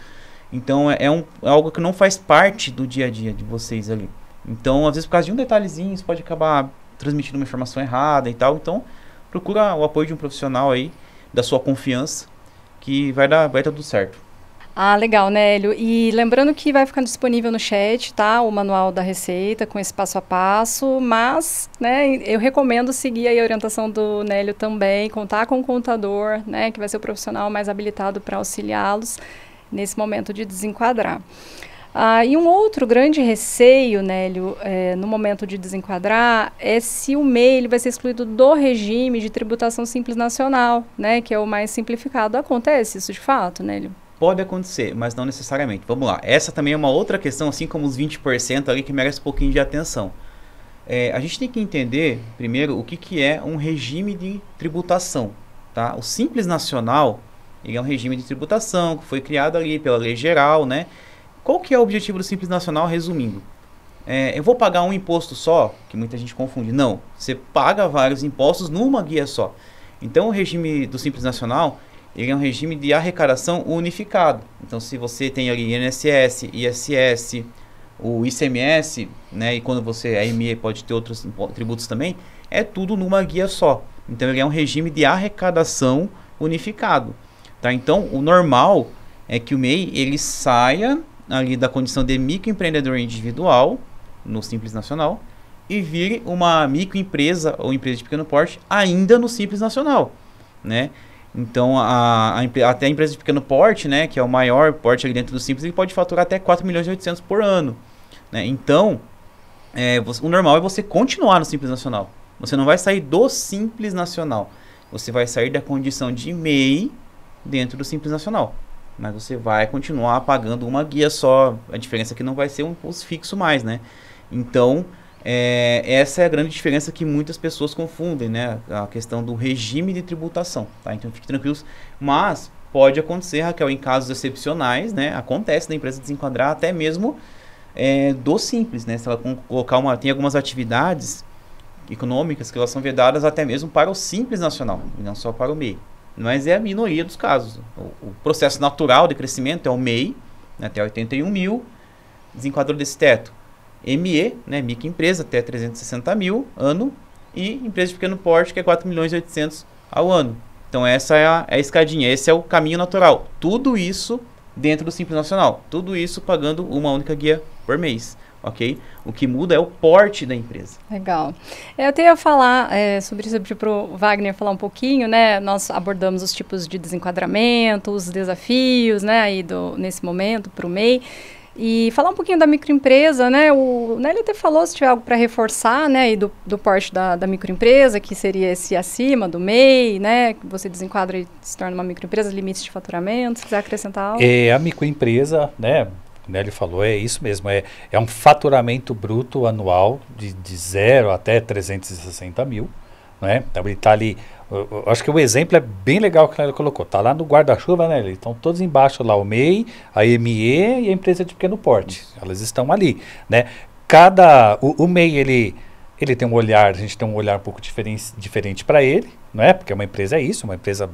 Então, é, é, um, é algo que não faz parte do dia a dia de vocês ali. Então, às vezes, por causa de um detalhezinho, isso pode acabar transmitindo uma informação errada e tal. Então, procura o apoio de um profissional aí, da sua confiança, que vai dar, vai dar tudo certo. Ah, legal, Nélio. E lembrando que vai ficar disponível no chat, tá? O manual da receita com esse passo a passo, mas, né, eu recomendo seguir a orientação do Nélio também, contar com o contador, né, que vai ser o profissional mais habilitado para auxiliá-los nesse momento de desenquadrar. Ah, e um outro grande receio, Nélio, é, no momento de desenquadrar, é se o MEI ele vai ser excluído do regime de tributação simples nacional, né, que é o mais simplificado. Acontece isso de fato, Nélio? Pode acontecer, mas não necessariamente. Vamos lá. Essa também é uma outra questão, assim como os 20% ali, que merece um pouquinho de atenção. É, a gente tem que entender, primeiro, o que, que é um regime de tributação. Tá? O Simples Nacional ele é um regime de tributação que foi criado ali pela lei geral, né? Qual que é o objetivo do Simples Nacional, resumindo? É, eu vou pagar um imposto só, que muita gente confunde. Não, você paga vários impostos numa guia só. Então, o regime do Simples Nacional ele é um regime de arrecadação unificado. Então, se você tem ali INSS, ISS, o ICMS, né, e quando você é ME pode ter outros tributos também, é tudo numa guia só. Então, ele é um regime de arrecadação unificado. Tá? Então, o normal é que o MEI ele saia ali da condição de microempreendedor individual no Simples Nacional e vire uma microempresa ou empresa de pequeno porte ainda no Simples Nacional, né? Então, a, a, até a empresa de pequeno porte, né, que é o maior porte ali dentro do Simples, ele pode faturar até 4 milhões e 800 por ano, né? Então, é, o normal é você continuar no Simples Nacional. Você não vai sair do Simples Nacional. Você vai sair da condição de MEI dentro do Simples Nacional mas você vai continuar pagando uma guia só. A diferença é que não vai ser um imposto fixo mais, né? Então, é, essa é a grande diferença que muitas pessoas confundem, né? A questão do regime de tributação, tá? Então, fique tranquilos. Mas pode acontecer, Raquel, em casos excepcionais, né? Acontece da empresa desenquadrar até mesmo é, do simples, né? Se ela colocar uma... Tem algumas atividades econômicas que elas são vedadas até mesmo para o simples nacional, e não só para o MEI mas é a minoria dos casos. O, o processo natural de crescimento é o MEI, né, até 81 mil, desenquadrou desse teto. ME, né, microempresa, até 360 mil ano, e empresa de pequeno porte, que é 4 milhões e 800 ao ano. Então essa é a, é a escadinha, esse é o caminho natural. Tudo isso dentro do Simples Nacional, tudo isso pagando uma única guia por mês ok? O que muda é o porte da empresa. Legal. É, eu até ia falar é, sobre isso, pedir para o Wagner falar um pouquinho, né? Nós abordamos os tipos de desenquadramento, os desafios, né? Aí do, nesse momento para o MEI. E falar um pouquinho da microempresa, né? O até falou, se tiver algo para reforçar, né? E do, do porte da, da, microempresa, que seria esse acima do MEI, né? Que você desenquadra e se torna uma microempresa, limites de faturamento. Se quiser acrescentar algo. É, a microempresa, né? Né, ele falou, é isso mesmo, é, é um faturamento bruto anual de, de zero até 360 mil. Né? Então ele está ali, eu, eu acho que o exemplo é bem legal que ele colocou, está lá no guarda-chuva, né? estão todos embaixo lá, o MEI, a ME e a empresa de pequeno porte. Isso. Elas estão ali, né? Cada, o, o MEI, ele ele tem um olhar, a gente tem um olhar um pouco diferen diferente para ele, não é? Porque uma empresa é isso, uma empresa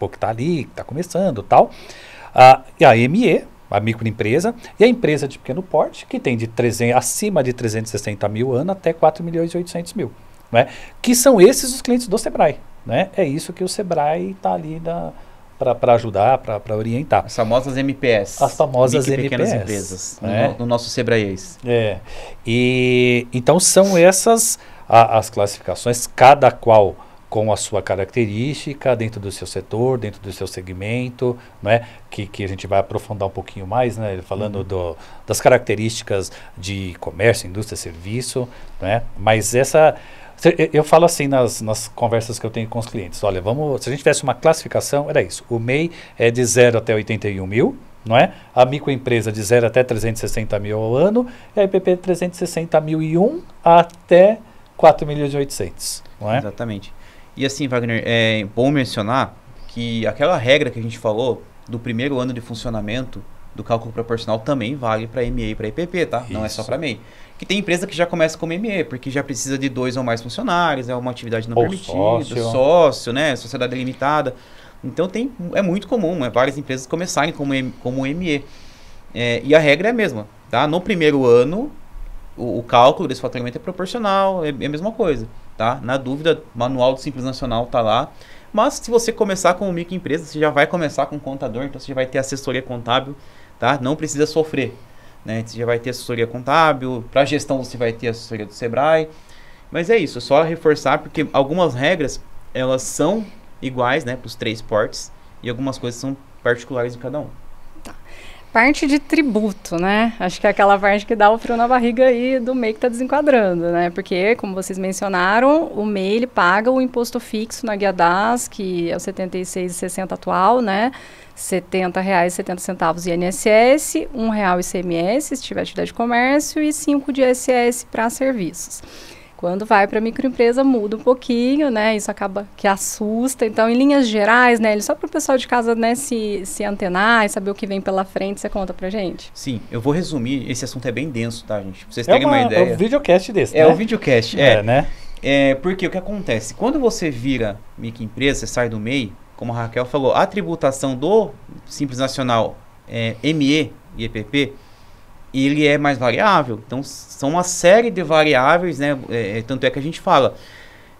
que está ali, que está começando tal. Ah, e a ME, a microempresa, e a empresa de pequeno porte, que tem de 300, acima de 360 mil ano até 4 milhões e 800 mil. Né? Que são esses os clientes do Sebrae. Né? É isso que o Sebrae está ali para ajudar, para orientar. As famosas MPS. As famosas MPS. Pequenas empresas, né? no, no, nosso Sebraeis. É. E, então são essas a, as classificações, cada qual com a sua característica, dentro do seu setor, dentro do seu segmento, né? que, que a gente vai aprofundar um pouquinho mais, né? falando uhum. do, das características de comércio, indústria, serviço. Né? Mas essa. Eu falo assim nas, nas conversas que eu tenho com os clientes: olha, vamos, se a gente tivesse uma classificação, era isso. O MEI é de 0 até 81 mil, não é? A microempresa de 0 até 360 mil ao ano, e a IPP 360 mil e 1 até 4 milhões e 800, não é? Exatamente. E assim, Wagner, é bom mencionar que aquela regra que a gente falou do primeiro ano de funcionamento do cálculo proporcional também vale para ME e para IPP, tá? Isso. Não é só para ME. Que tem empresa que já começa como ME porque já precisa de dois ou mais funcionários, é uma atividade não ou permitida, sócio. Né? sócio, né? Sociedade limitada. Então tem, é muito comum é, várias empresas começarem como, como ME. É, e a regra é a mesma. Tá? No primeiro ano, o, o cálculo desse faturamento é proporcional, é, é, a mesma coisa tá? Na dúvida, manual do Simples Nacional tá lá. Mas se você começar como microempresa, você já vai começar com contador, então você já vai ter assessoria contábil, tá? Não precisa sofrer, né? Você já vai ter assessoria contábil, para gestão você vai ter assessoria do Sebrae. Mas é isso, é só reforçar porque algumas regras elas são iguais, né, para os três portes e algumas coisas são particulares de cada um parte de tributo, né? Acho que é aquela parte que dá o frio na barriga aí do MEI que está desenquadrando, né? Porque, como vocês mencionaram, o MEI ele paga o imposto fixo na Guia DAS, que é o 76,60 atual, né? R$ 70,70 INSS, R$ 1,00 ICMS, se tiver atividade de comércio, e 5,00 de ISS para serviços. Quando vai para microempresa muda um pouquinho, né? Isso acaba que assusta. Então, em linhas gerais, né? Só para o pessoal de casa, né? Se, se antenar e saber o que vem pela frente, você conta para gente. Sim, eu vou resumir. Esse assunto é bem denso, tá, gente? Pra vocês é terem uma, uma ideia. É um videocast desse, é né? um videocast, é. é né? É, porque o que acontece? Quando você vira microempresa, você sai do MEI, como a Raquel falou, a tributação do Simples Nacional é, ME e EPP e ele é mais variável. Então, são uma série de variáveis, né? É, é, tanto é que a gente fala,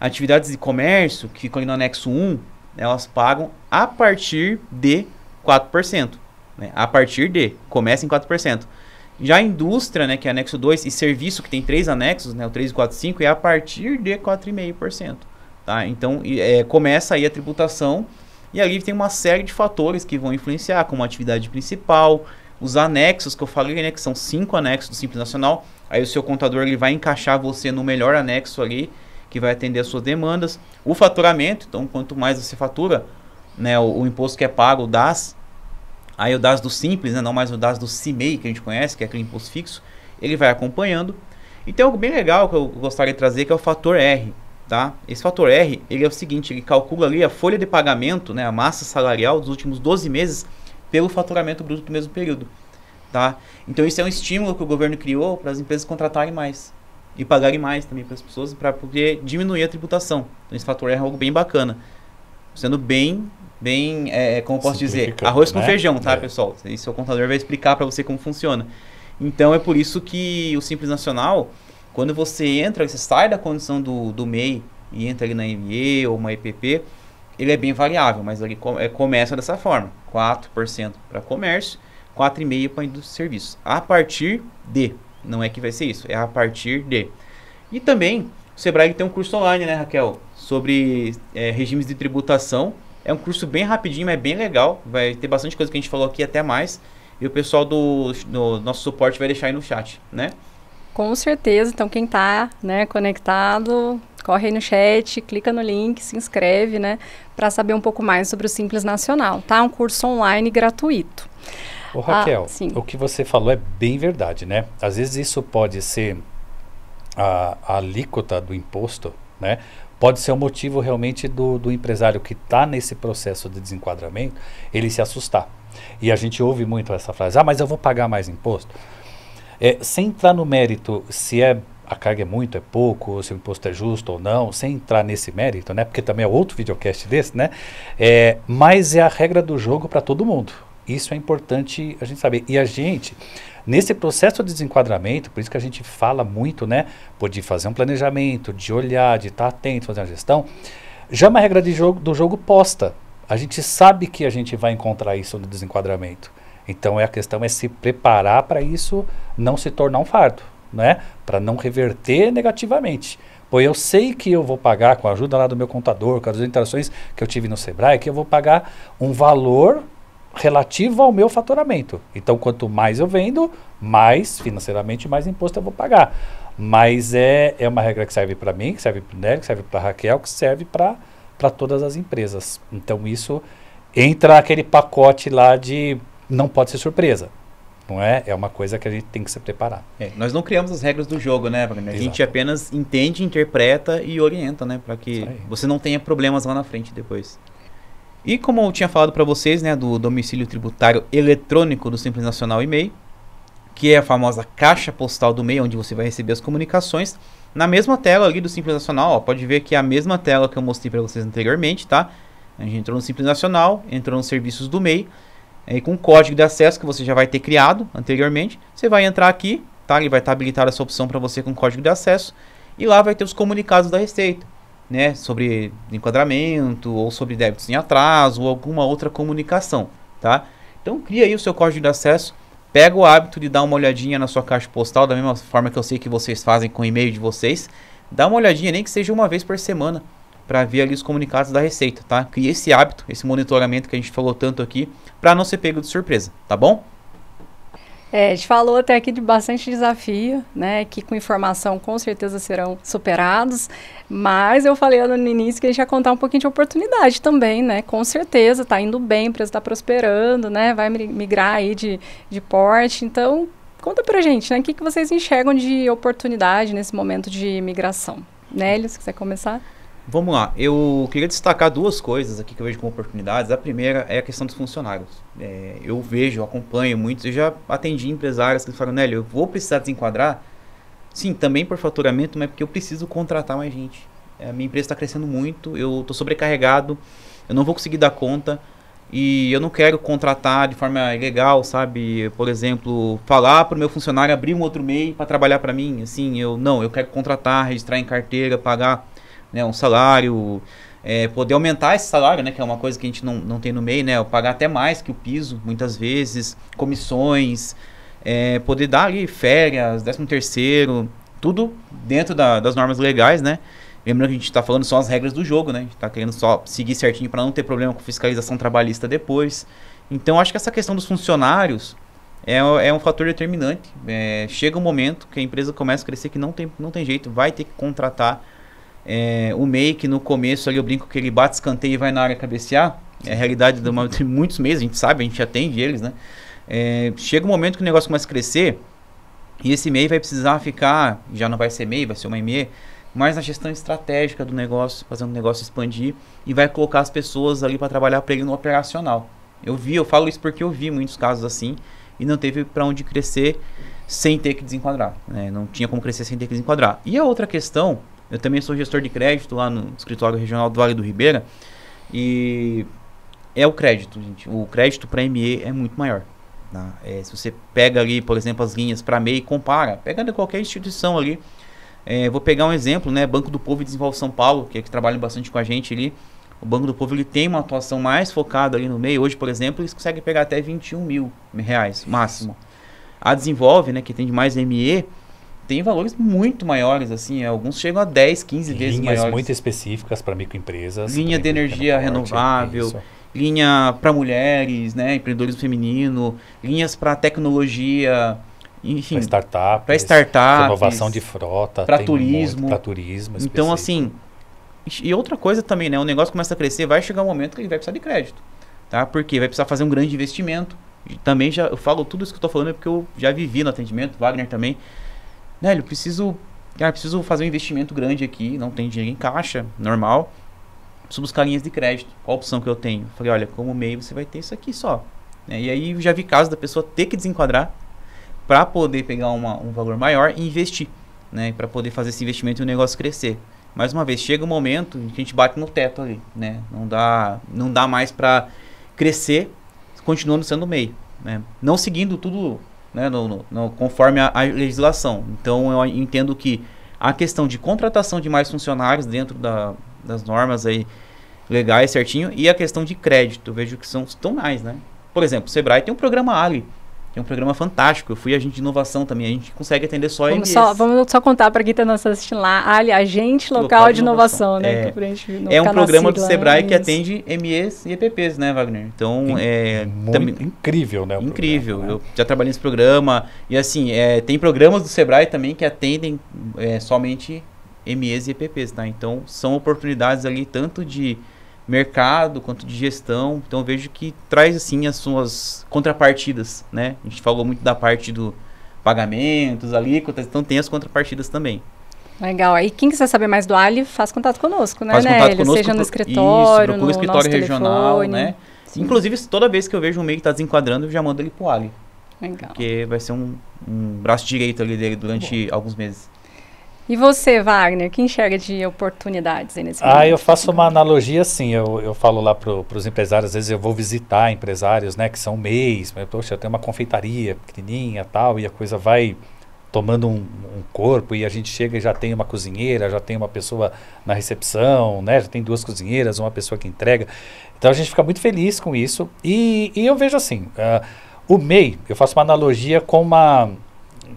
atividades de comércio, que ficam ali no anexo 1, elas pagam a partir de 4%. Né? A partir de, começa em 4%. Já a indústria, né, que é anexo 2, e serviço, que tem três anexos, né, o 3, 4, 5, é a partir de 4,5%. Tá? Então, é, começa aí a tributação, e ali tem uma série de fatores que vão influenciar, como a atividade principal, os anexos que eu falei, né, que são cinco anexos do Simples Nacional. Aí o seu contador ele vai encaixar você no melhor anexo ali, que vai atender as suas demandas. O faturamento, então quanto mais você fatura, né, o, o imposto que é pago, o DAS, aí o DAS do Simples, né, não mais o DAS do CIMEI, que a gente conhece, que é aquele imposto fixo, ele vai acompanhando. E tem algo bem legal que eu gostaria de trazer, que é o fator R. Tá? Esse fator R ele é o seguinte, ele calcula ali a folha de pagamento, né, a massa salarial dos últimos 12 meses pelo faturamento bruto do mesmo período. Tá? Então isso é um estímulo que o governo criou para as empresas contratarem mais e pagarem mais também para as pessoas para poder diminuir a tributação. Então esse fator é algo bem bacana. Sendo bem, bem, é, é como posso dizer, arroz né? com feijão, tá, é. pessoal? Isso o contador vai explicar para você como funciona. Então é por isso que o Simples Nacional, quando você entra, você sai da condição do, do MEI e entra ali na ME ou uma EPP, ele é bem variável, mas ele com, é, começa dessa forma: 4% para comércio, 4,5% para indústria e serviços. A partir de, não é que vai ser isso, é a partir de. E também, o Sebrae tem um curso online, né, Raquel? Sobre é, regimes de tributação. É um curso bem rapidinho, mas é bem legal. Vai ter bastante coisa que a gente falou aqui, até mais. E o pessoal do, do nosso suporte vai deixar aí no chat, né? Com certeza. Então, quem está né, conectado, corre aí no chat, clica no link, se inscreve, né? Para saber um pouco mais sobre o Simples Nacional, tá? Um curso online gratuito. Ô Raquel, ah, o que você falou é bem verdade, né? Às vezes isso pode ser a, a alíquota do imposto, né? pode ser o um motivo realmente do, do empresário que está nesse processo de desenquadramento, ele se assustar. E a gente ouve muito essa frase, ah, mas eu vou pagar mais imposto. É, sem entrar no mérito se é a carga é muito, é pouco, se o imposto é justo ou não, sem entrar nesse mérito, né? Porque também é outro videocast desse, né? É, mas é a regra do jogo para todo mundo. Isso é importante a gente saber. E a gente, nesse processo de desenquadramento, por isso que a gente fala muito, né? De fazer um planejamento, de olhar, de estar tá atento, fazer uma gestão, já é uma regra de jogo, do jogo posta. A gente sabe que a gente vai encontrar isso no desenquadramento. Então é a questão é se preparar para isso não se tornar um fardo né? Para não reverter negativamente. Pois eu sei que eu vou pagar, com a ajuda lá do meu contador, com as interações que eu tive no Sebrae, que eu vou pagar um valor relativo ao meu faturamento. Então, quanto mais eu vendo, mais financeiramente, mais imposto eu vou pagar. Mas é, é uma regra que serve para mim, que serve para o Nélio, que serve para a Raquel, que serve para todas as empresas. Então, isso entra aquele pacote lá de não pode ser surpresa. Não é? É uma coisa que a gente tem que se preparar. É, nós não criamos as regras do jogo, né, Wagner? A Exato. gente apenas entende, interpreta e orienta, né? Para que você não tenha problemas lá na frente depois. E como eu tinha falado para vocês, né, do domicílio tributário eletrônico do Simples Nacional e-mail, que é a famosa caixa postal do MEI, onde você vai receber as comunicações. Na mesma tela ali do Simples Nacional, ó, pode ver que é a mesma tela que eu mostrei para vocês anteriormente, tá? A gente entrou no Simples Nacional, entrou nos serviços do MEI. Aí é, com o código de acesso que você já vai ter criado anteriormente, você vai entrar aqui, tá? Ele vai estar tá essa opção para você com código de acesso e lá vai ter os comunicados da Receita, né? Sobre enquadramento ou sobre débitos em atraso ou alguma outra comunicação, tá? Então cria aí o seu código de acesso, pega o hábito de dar uma olhadinha na sua caixa postal da mesma forma que eu sei que vocês fazem com o e-mail de vocês, dá uma olhadinha nem que seja uma vez por semana para ver ali os comunicados da Receita, tá? Crie esse hábito, esse monitoramento que a gente falou tanto aqui, para não ser pego de surpresa, tá bom? É, a gente falou até aqui de bastante desafio, né? Que com informação com certeza serão superados. Mas eu falei no início que a gente ia contar um pouquinho de oportunidade também, né? Com certeza, tá indo bem, a empresa está prosperando, né? Vai migrar aí de, de porte. Então, conta pra gente, né? O que, que vocês enxergam de oportunidade nesse momento de migração? Nélio, se quiser começar. Vamos lá, eu queria destacar duas coisas aqui que eu vejo como oportunidades. A primeira é a questão dos funcionários. É, eu vejo, acompanho muitos, eu já atendi empresários que falaram, Nélio, eu vou precisar desenquadrar, sim, também por faturamento, mas porque eu preciso contratar mais gente. É, a minha empresa está crescendo muito, eu estou sobrecarregado, eu não vou conseguir dar conta e eu não quero contratar de forma ilegal, sabe? Por exemplo, falar para o meu funcionário abrir um outro MEI para trabalhar para mim. Assim, eu não, eu quero contratar, registrar em carteira, pagar né, um salário, é, poder aumentar esse salário, né, que é uma coisa que a gente não, não tem no meio, né, pagar até mais que o piso, muitas vezes, comissões, é, poder dar ali férias, décimo terceiro, tudo dentro da, das normas legais, né, Lembrando que a gente está falando só as regras do jogo, né? A gente está querendo só seguir certinho para não ter problema com fiscalização trabalhista depois. Então, acho que essa questão dos funcionários é, é um fator determinante. É, chega um momento que a empresa começa a crescer que não tem, não tem jeito, vai ter que contratar é, o make no começo ali, eu brinco que ele bate escanteio e vai na área cabecear. É a realidade de, uma, de muitos meses, a gente sabe, a gente atende eles, né? É, chega um momento que o negócio começa a crescer e esse MEI vai precisar ficar, já não vai ser MEI, vai ser uma ME, mas na gestão estratégica do negócio, fazendo o negócio expandir e vai colocar as pessoas ali para trabalhar para ele no operacional. Eu vi, eu falo isso porque eu vi muitos casos assim e não teve para onde crescer sem ter que desenquadrar, né? não tinha como crescer sem ter que desenquadrar. E a outra questão eu também sou gestor de crédito lá no escritório regional do Vale do Ribeira. E é o crédito, gente. O crédito para ME é muito maior. Tá? É, se você pega ali, por exemplo, as linhas para MEI e compara, pega de qualquer instituição ali. É, vou pegar um exemplo, né? Banco do Povo e Desenvolve São Paulo, que é que trabalham bastante com a gente ali. O Banco do Povo ele tem uma atuação mais focada ali no MEI. Hoje, por exemplo, eles conseguem pegar até 21 mil reais máximo. A Desenvolve, né, que tem mais ME, tem valores muito maiores, assim, é, alguns chegam a 10, 15 Linhas vezes maiores. Linhas muito específicas para microempresas. Linha de energia renovável, isso. linha para mulheres, né, empreendedorismo feminino, linhas para tecnologia, enfim. Para startups Para startups inovação de frota. Para turismo. Para turismo. Então, específico. Então, assim, e outra coisa também, né, o negócio começa a crescer, vai chegar um momento que ele vai precisar de crédito, tá? Porque vai precisar fazer um grande investimento. Também já, eu falo tudo isso que eu estou falando é porque eu já vivi no atendimento, Wagner também. Né, eu preciso, cara, preciso fazer um investimento grande aqui, não tem dinheiro em caixa, normal. Preciso buscar linhas de crédito. Qual a opção que eu tenho? Falei, olha, como meio você vai ter isso aqui só. Né? E aí já vi casos da pessoa ter que desenquadrar para poder pegar uma, um valor maior e investir, né? Para poder fazer esse investimento e o negócio crescer. Mais uma vez, chega um momento em que a gente bate no teto ali, né? Não dá, não dá mais para crescer continuando sendo meio, né? Não seguindo tudo né, no, no, no conforme a, a, legislação. Então eu entendo que a questão de contratação de mais funcionários dentro da, das normas aí legais certinho e a questão de crédito, vejo que são tão mais, né? Por exemplo, o Sebrae tem um programa Ali, é um programa fantástico. Eu fui agente de inovação também. A gente consegue atender só vamos só, vamos só contar para quem está nos assistindo lá. Ah, ali, agente local, local de, inovação, né? É, é, um programa sigla, do Sebrae é que atende MEs e EPPs, né, Wagner? Então, In, é... incrível, né? Incrível. Programa, né? Eu já trabalhei nesse programa. E assim, é, tem programas do Sebrae também que atendem é, somente MEs e EPPs, tá? Então, são oportunidades ali tanto de mercado, quanto de gestão. Então vejo que traz assim as suas contrapartidas, né? A gente falou muito da parte do pagamentos, alíquotas, então tem as contrapartidas também. Legal. Aí quem quiser saber mais do Ali, faz contato conosco, né, faz né? Contato conosco, Seja no escritório, isso, no escritório regional, telefone, né? Sim. Inclusive, toda vez que eu vejo um meio que está desenquadrando, eu já mando ele pro Ali. Legal. Porque vai ser um, um braço direito ali dele durante Bom. alguns meses. E você, Wagner, que enxerga de oportunidades aí nesse ah, momento? Ah, eu faço uma analogia assim, eu, eu falo lá para os empresários, às vezes eu vou visitar empresários, né, que são mês, mas, poxa, eu tenho uma confeitaria pequenininha tal, e a coisa vai tomando um, um, corpo e a gente chega e já tem uma cozinheira, já tem uma pessoa na recepção, né? Já tem duas cozinheiras, uma pessoa que entrega. Então a gente fica muito feliz com isso. E, e eu vejo assim, uh, o MEI, eu faço uma analogia com uma...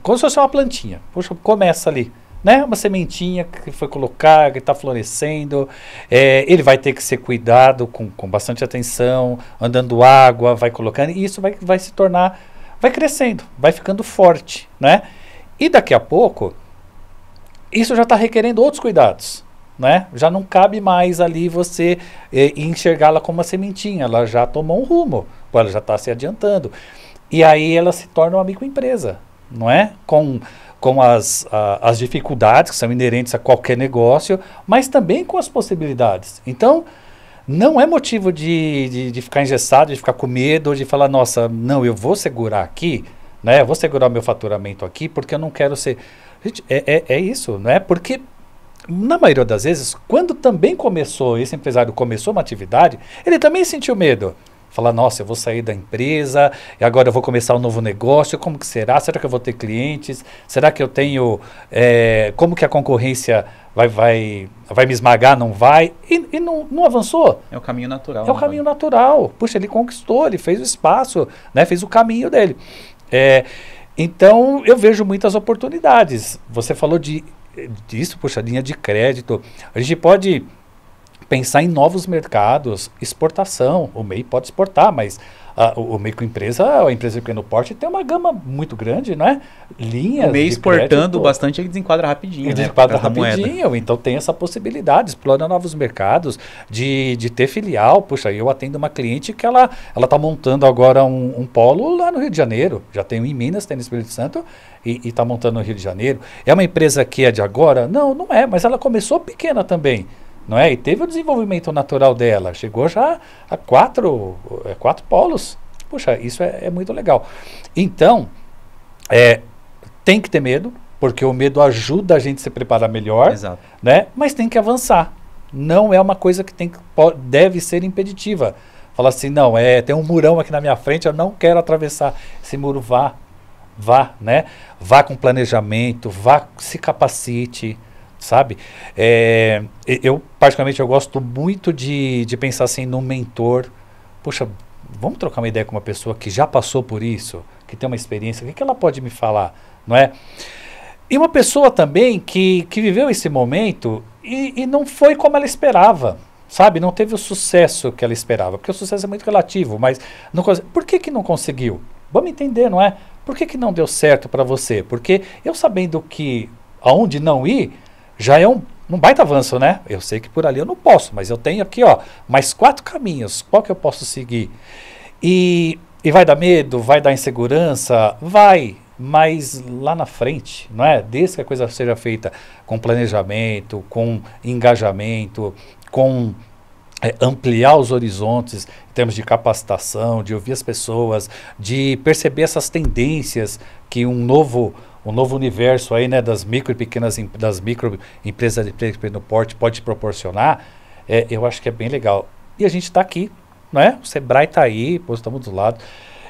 como se fosse uma plantinha. Poxa, começa ali né? Uma sementinha que foi colocada que está florescendo. É, ele vai ter que ser cuidado com, com bastante atenção, andando água, vai colocando, e isso vai, vai se tornar, vai crescendo, vai ficando forte, né? E daqui a pouco, isso já está requerendo outros cuidados. Né? Já não cabe mais ali você é, enxergá-la como uma sementinha, ela já tomou um rumo, ela já está se adiantando. E aí ela se torna uma microempresa, não é? Com com as, a, as dificuldades que são inerentes a qualquer negócio, mas também com as possibilidades. Então, não é motivo de, de, de ficar engessado, de ficar com medo, ou de falar, nossa, não, eu vou segurar aqui, né? Eu vou segurar meu faturamento aqui porque eu não quero ser. Gente, é, é, é isso, é? Porque na maioria das vezes, quando também começou, esse empresário começou uma atividade, ele também sentiu medo falar, nossa, eu vou sair da empresa, e agora eu vou começar um novo negócio, como que será? Será que eu vou ter clientes? Será que eu tenho. É, como que a concorrência vai, vai, vai me esmagar? Não vai? E, e não, não avançou? É o caminho natural. É o né, caminho vai? natural. Puxa, ele conquistou, ele fez o espaço, né? fez o caminho dele. É, então, eu vejo muitas oportunidades. Você falou de, disso, puxa, linha de crédito. A gente pode pensar em novos mercados, exportação. O MEI pode exportar, mas a, ah, o, o empresa a empresa de pequeno é porte, tem uma gama muito grande, não é? Linhas. O MEI exportando crédito, bastante, ele desenquadra rapidinho. Ele né? desenquadra rapidinho, moeda. então tem essa possibilidade, explora novos mercados, de, de ter filial. Puxa, eu atendo uma cliente que ela está montando agora um, um, polo lá no Rio de Janeiro. Já tem um em Minas, tem no Espírito Santo, e está montando no Rio de Janeiro. É uma empresa que é de agora? Não, não é, mas ela começou pequena também não é? E teve o desenvolvimento natural dela, chegou já a quatro, é, quatro polos. Puxa, isso é, é muito legal. Então, é, tem que ter medo, porque o medo ajuda a gente a se preparar melhor, Exato. né? Mas tem que avançar. Não é uma coisa que, tem que pode, deve ser impeditiva. Falar assim, não, é, tem um murão aqui na minha frente, eu não quero atravessar esse muro, vá, vá, né? Vá com planejamento, vá, se capacite, sabe? É, eu, particularmente, eu gosto muito de, de pensar assim num mentor. Poxa, vamos trocar uma ideia com uma pessoa que já passou por isso, que tem uma experiência, o que, que ela pode me falar, não é? E uma pessoa também que, que viveu esse momento e, e não foi como ela esperava, sabe? Não teve o sucesso que ela esperava, porque o sucesso é muito relativo, mas não por que, que não conseguiu? Vamos entender, não é? Por que, que não deu certo para você? Porque eu sabendo que aonde não ir, já é um, um baita avanço, né? Eu sei que por ali eu não posso, mas eu tenho aqui, ó, mais quatro caminhos. Qual que eu posso seguir? E, e vai dar medo, vai dar insegurança, vai, mas lá na frente, não é? Desde que a coisa seja feita com planejamento, com engajamento, com é, ampliar os horizontes em termos de capacitação, de ouvir as pessoas, de perceber essas tendências que um novo um novo universo aí, né, das micro e pequenas das micro empresas de pequeno porte pode proporcionar, é, eu acho que é bem legal. E a gente está aqui, não é O Sebrae está aí, estamos do lado.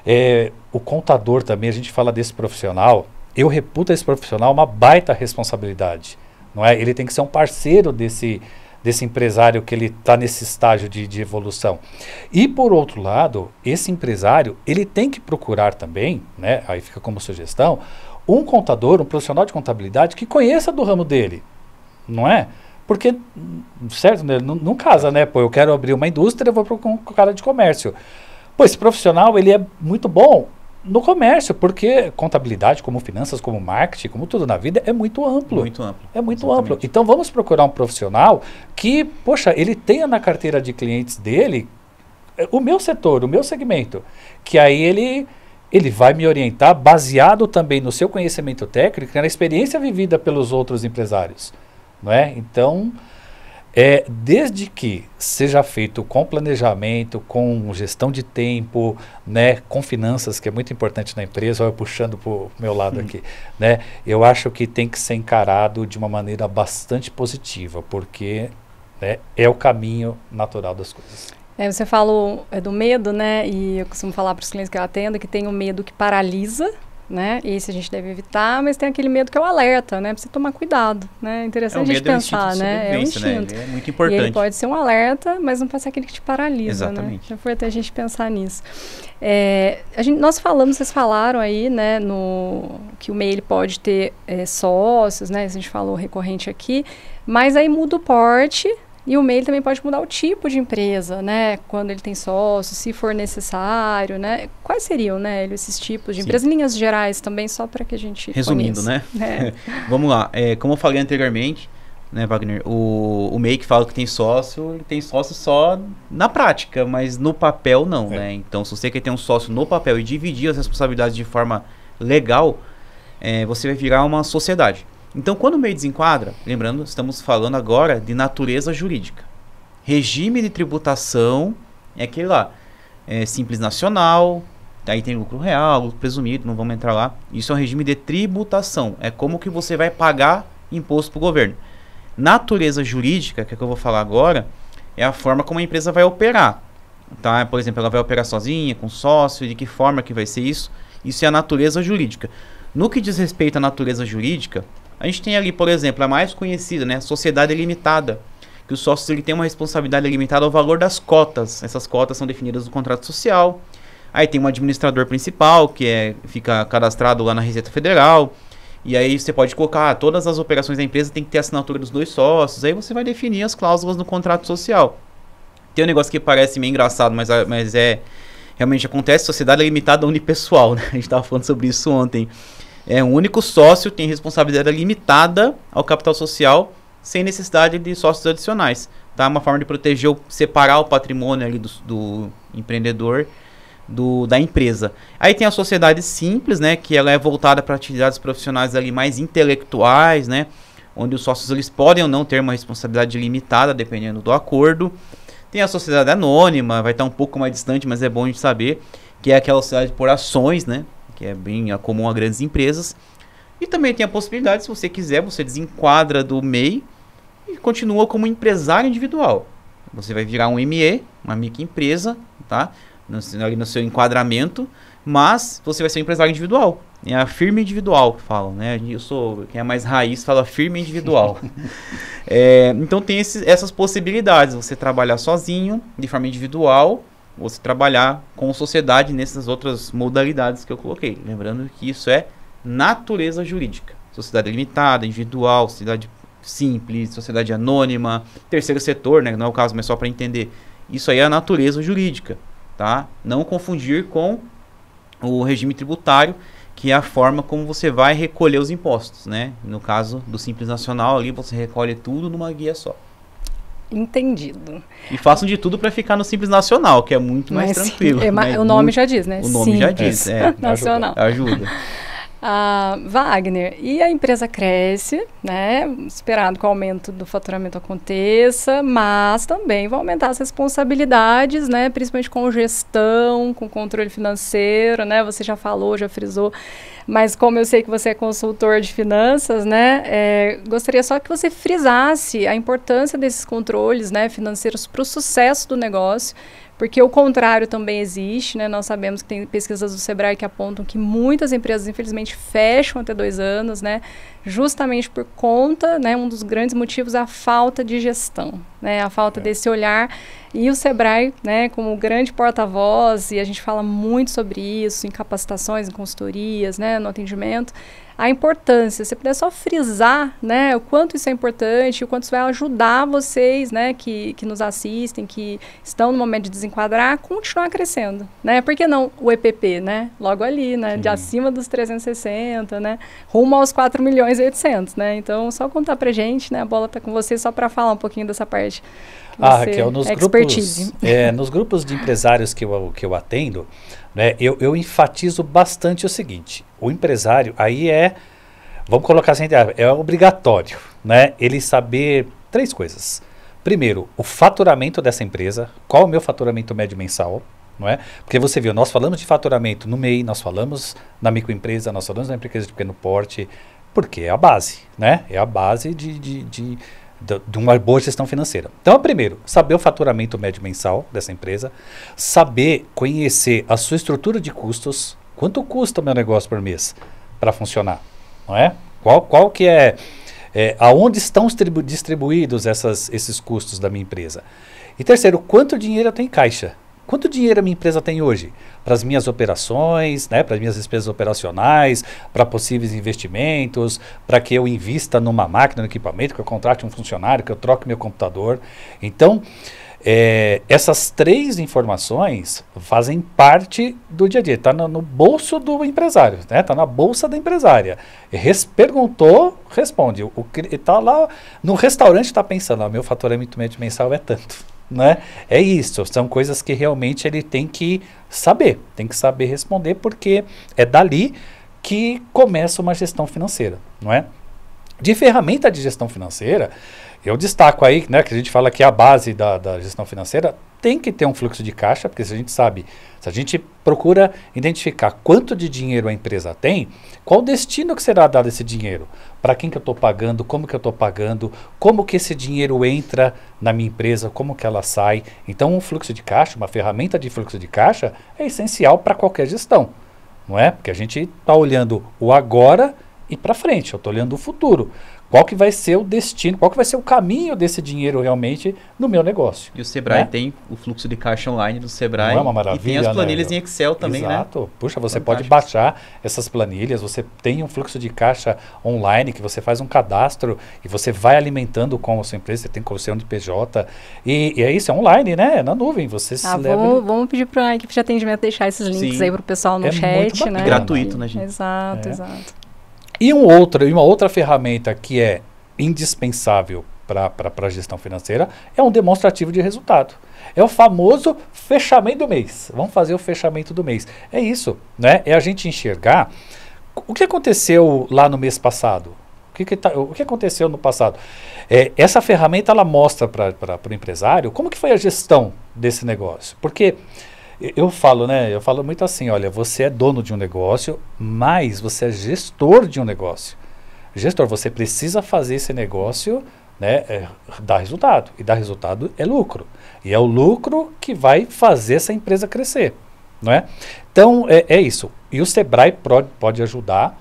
É, o contador também, a gente fala desse profissional, eu reputo esse profissional uma baita responsabilidade, não é? Ele tem que ser um parceiro desse desse empresário que ele está nesse estágio de, de evolução. E por outro lado, esse empresário ele tem que procurar também, né? Aí fica como sugestão um contador, um profissional de contabilidade que conheça do ramo dele, não é? Porque, certo, né? não, não casa, né? Pô, eu quero abrir uma indústria, eu vou com cara de comércio. Pô, esse profissional, ele é muito bom no comércio, porque contabilidade, como finanças, como marketing, como tudo na vida, é muito amplo. Muito amplo. É muito Exatamente. amplo. Então vamos procurar um profissional que, poxa, ele tenha na carteira de clientes dele eh, o meu setor, o meu segmento. Que aí ele ele vai me orientar baseado também no seu conhecimento técnico, na experiência vivida pelos outros empresários, não é? Então, é, desde que seja feito com planejamento, com gestão de tempo, né, com finanças, que é muito importante na empresa, olha, puxando para o meu lado hum. aqui, né, eu acho que tem que ser encarado de uma maneira bastante positiva, porque né, é o caminho natural das coisas. É, você falou é, do medo, né? E eu costumo falar para os clientes que eu atendo que tem o medo que paralisa, né? Esse a gente deve evitar, mas tem aquele medo que é o alerta, né? Precisa tomar cuidado, né? É interessante é, a gente pensar, é um né? É um né? instinto. Né? É muito importante. E ele pode ser um alerta, mas não pode ser aquele que te paralisa, né? Exatamente. né? Já foi até a gente pensar nisso. É, a gente, nós falamos, vocês falaram aí, né, no, que o MEI pode ter é, sócios, né? A gente falou recorrente aqui, mas aí muda o porte, e o MEI ele também pode mudar o tipo de empresa, né? Quando ele tem sócio, se for necessário, né? Quais seriam, né, esses tipos de Sim. empresas? Linhas gerais também, só para que a gente Resumindo, conheça. né? É. Vamos lá. É, como eu falei anteriormente, né, Wagner? O, o MEI que fala que tem sócio, ele tem sócio só na prática, mas no papel não, é. né? Então, se você quer ter um sócio no papel e dividir as responsabilidades de forma legal, é, você vai virar uma sociedade. Então, quando o meio desenquadra, lembrando, estamos falando agora de natureza jurídica. Regime de tributação é aquele lá, é simples nacional, aí tem lucro real, lucro presumido, não vamos entrar lá. Isso é um regime de tributação, é como que você vai pagar imposto para o governo. Natureza jurídica, que é que eu vou falar agora, é a forma como a empresa vai operar. Tá? Por exemplo, ela vai operar sozinha, com sócio, de que forma que vai ser isso? Isso é a natureza jurídica. No que diz respeito à natureza jurídica, a gente tem ali, por exemplo, a mais conhecida, né? Sociedade limitada. Que os sócios ele tem uma responsabilidade limitada ao valor das cotas. Essas cotas são definidas no contrato social. Aí tem um administrador principal, que é, fica cadastrado lá na Receita Federal. E aí você pode colocar ah, todas as operações da empresa tem que ter assinatura dos dois sócios. Aí você vai definir as cláusulas no contrato social. Tem um negócio que parece meio engraçado, mas, mas é realmente acontece, sociedade limitada unipessoal, né? A gente estava falando sobre isso ontem. É um único sócio, tem responsabilidade limitada ao capital social, sem necessidade de sócios adicionais. Tá? Uma forma de proteger, separar o patrimônio ali do, do empreendedor do, da empresa. Aí tem a sociedade simples, né, que ela é voltada para atividades profissionais ali mais intelectuais, né, onde os sócios eles podem ou não ter uma responsabilidade limitada dependendo do acordo. Tem a sociedade anônima, vai estar um pouco mais distante, mas é bom a gente saber, que é aquela sociedade por ações, né? que é bem comum a grandes empresas. E também tem a possibilidade, se você quiser, você desenquadra do MEI e continua como empresário individual. Você vai virar um ME, uma microempresa, tá? No, ali no seu enquadramento, mas você vai ser um empresário individual. É a firma individual que falam, né? Eu sou, quem é mais raiz fala firma individual. é, então tem esse, essas possibilidades, você trabalhar sozinho, de forma individual, você trabalhar com sociedade nessas outras modalidades que eu coloquei. Lembrando que isso é natureza jurídica. Sociedade limitada, individual, sociedade simples, sociedade anônima, terceiro setor, né? não é o caso, mas só para entender. Isso aí é a natureza jurídica, tá? Não confundir com o regime tributário, que é a forma como você vai recolher os impostos, né? No caso do Simples Nacional, ali você recolhe tudo numa guia só entendido. E façam de tudo para ficar no Simples Nacional, que é muito mais Mas, tranquilo. É, né? O nome já diz, né? O nome Simples já diz, é. Nacional. Ajuda a Wagner. E a empresa cresce, né? Esperado que o aumento do faturamento aconteça, mas também vai aumentar as responsabilidades, né? Principalmente com gestão, com controle financeiro, né? Você já falou, já frisou, mas como eu sei que você é consultor de finanças, né? É, gostaria só que você frisasse a importância desses controles, né? Financeiros para o sucesso do negócio porque o contrário também existe, né? Nós sabemos que tem pesquisas do Sebrae que apontam que muitas empresas, infelizmente, fecham até dois anos, né? Justamente por conta, né? Um dos grandes motivos é a falta de gestão, né? A falta é. desse olhar. E o Sebrae, né? Como grande porta-voz, e a gente fala muito sobre isso em capacitações, em consultorias, né? No atendimento a importância. Se puder só frisar, né, o quanto isso é importante, o quanto isso vai ajudar vocês, né, que, que nos assistem, que estão no momento de desenquadrar, a continuar crescendo, né? Por que não o EPP, né? Logo ali, né, Sim. de acima dos 360, né, rumo aos 4 milhões e 800, né? Então, só contar pra gente, né, a bola tá com você só para falar um pouquinho dessa parte. Ah, é nos é grupos, é, nos grupos de empresários que eu, que eu atendo, né? Eu, eu enfatizo bastante o seguinte: o empresário aí é, vamos colocar assim, é obrigatório, né? Ele saber três coisas. Primeiro, o faturamento dessa empresa, qual é o meu faturamento médio mensal, não é? Porque você viu, nós falamos de faturamento no MEI, nós falamos na microempresa, nós falamos na empresa de pequeno porte, porque é a base, né? É a base de, de, de de uma boa gestão financeira. Então, é primeiro, saber o faturamento médio mensal dessa empresa, saber conhecer a sua estrutura de custos, quanto custa o meu negócio por mês para funcionar, não é? Qual, qual que é, é aonde estão distribuídos essas, esses custos da minha empresa? E terceiro, quanto dinheiro eu tenho em caixa? Quanto dinheiro a minha empresa tem hoje? Para as minhas operações, né, para as minhas despesas operacionais, para possíveis investimentos, para que eu invista numa máquina, no equipamento, que eu contrate um funcionário, que eu troque meu computador. Então, é, essas três informações fazem parte do dia a dia. Está no, no, bolso do empresário, está né? Tá na bolsa da empresária. perguntou, responde. Está lá no restaurante, está pensando: ah, meu faturamento médio mensal é tanto né? É isso, são coisas que realmente ele tem que saber, tem que saber responder, porque é dali que começa uma gestão financeira, não é? De ferramenta de gestão financeira, eu destaco aí, né, que a gente fala que a base da, da gestão financeira tem que ter um fluxo de caixa, porque se a gente sabe, se a gente procura identificar quanto de dinheiro a empresa tem, qual o destino que será dado esse dinheiro? para quem que eu estou pagando, como que eu estou pagando, como que esse dinheiro entra na minha empresa, como que ela sai. Então, um fluxo de caixa, uma ferramenta de fluxo de caixa é essencial para qualquer gestão, não é? Porque a gente está olhando o agora e para frente, eu estou olhando o futuro qual que vai ser o destino, qual que vai ser o caminho desse dinheiro realmente no meu negócio. E o Sebrae né? tem o fluxo de caixa online do Sebrae. Não é uma maravilha, e tem as né? planilhas né? em Excel também, Exato. né? Exato. Puxa, você Fantástico. pode baixar essas planilhas, você tem um fluxo de caixa online que você faz um cadastro e você vai alimentando com a sua empresa, você tem com de PJ. E, e é isso, é online, né? É na nuvem. Você ah, vamos, leva... vamos pedir para a equipe de atendimento deixar esses links Sim. aí para o pessoal no é chat, né? Gratuito, né, gente? Exato, é. exato. E, um outro, e uma outra ferramenta que é indispensável para a gestão financeira é um demonstrativo de resultado. É o famoso fechamento do mês. Vamos fazer o fechamento do mês. É isso, né? É a gente enxergar o que aconteceu lá no mês passado. O que, que tá, o que aconteceu no passado? É, essa ferramenta ela mostra para o empresário como que foi a gestão desse negócio. Porque eu falo, né? Eu falo muito assim, olha, você é dono de um negócio, mas você é gestor de um negócio. Gestor, você precisa fazer esse negócio né, é, dar resultado. E dar resultado é lucro. E é o lucro que vai fazer essa empresa crescer. Não é? Então, é, é isso. E o Sebrae pro, pode ajudar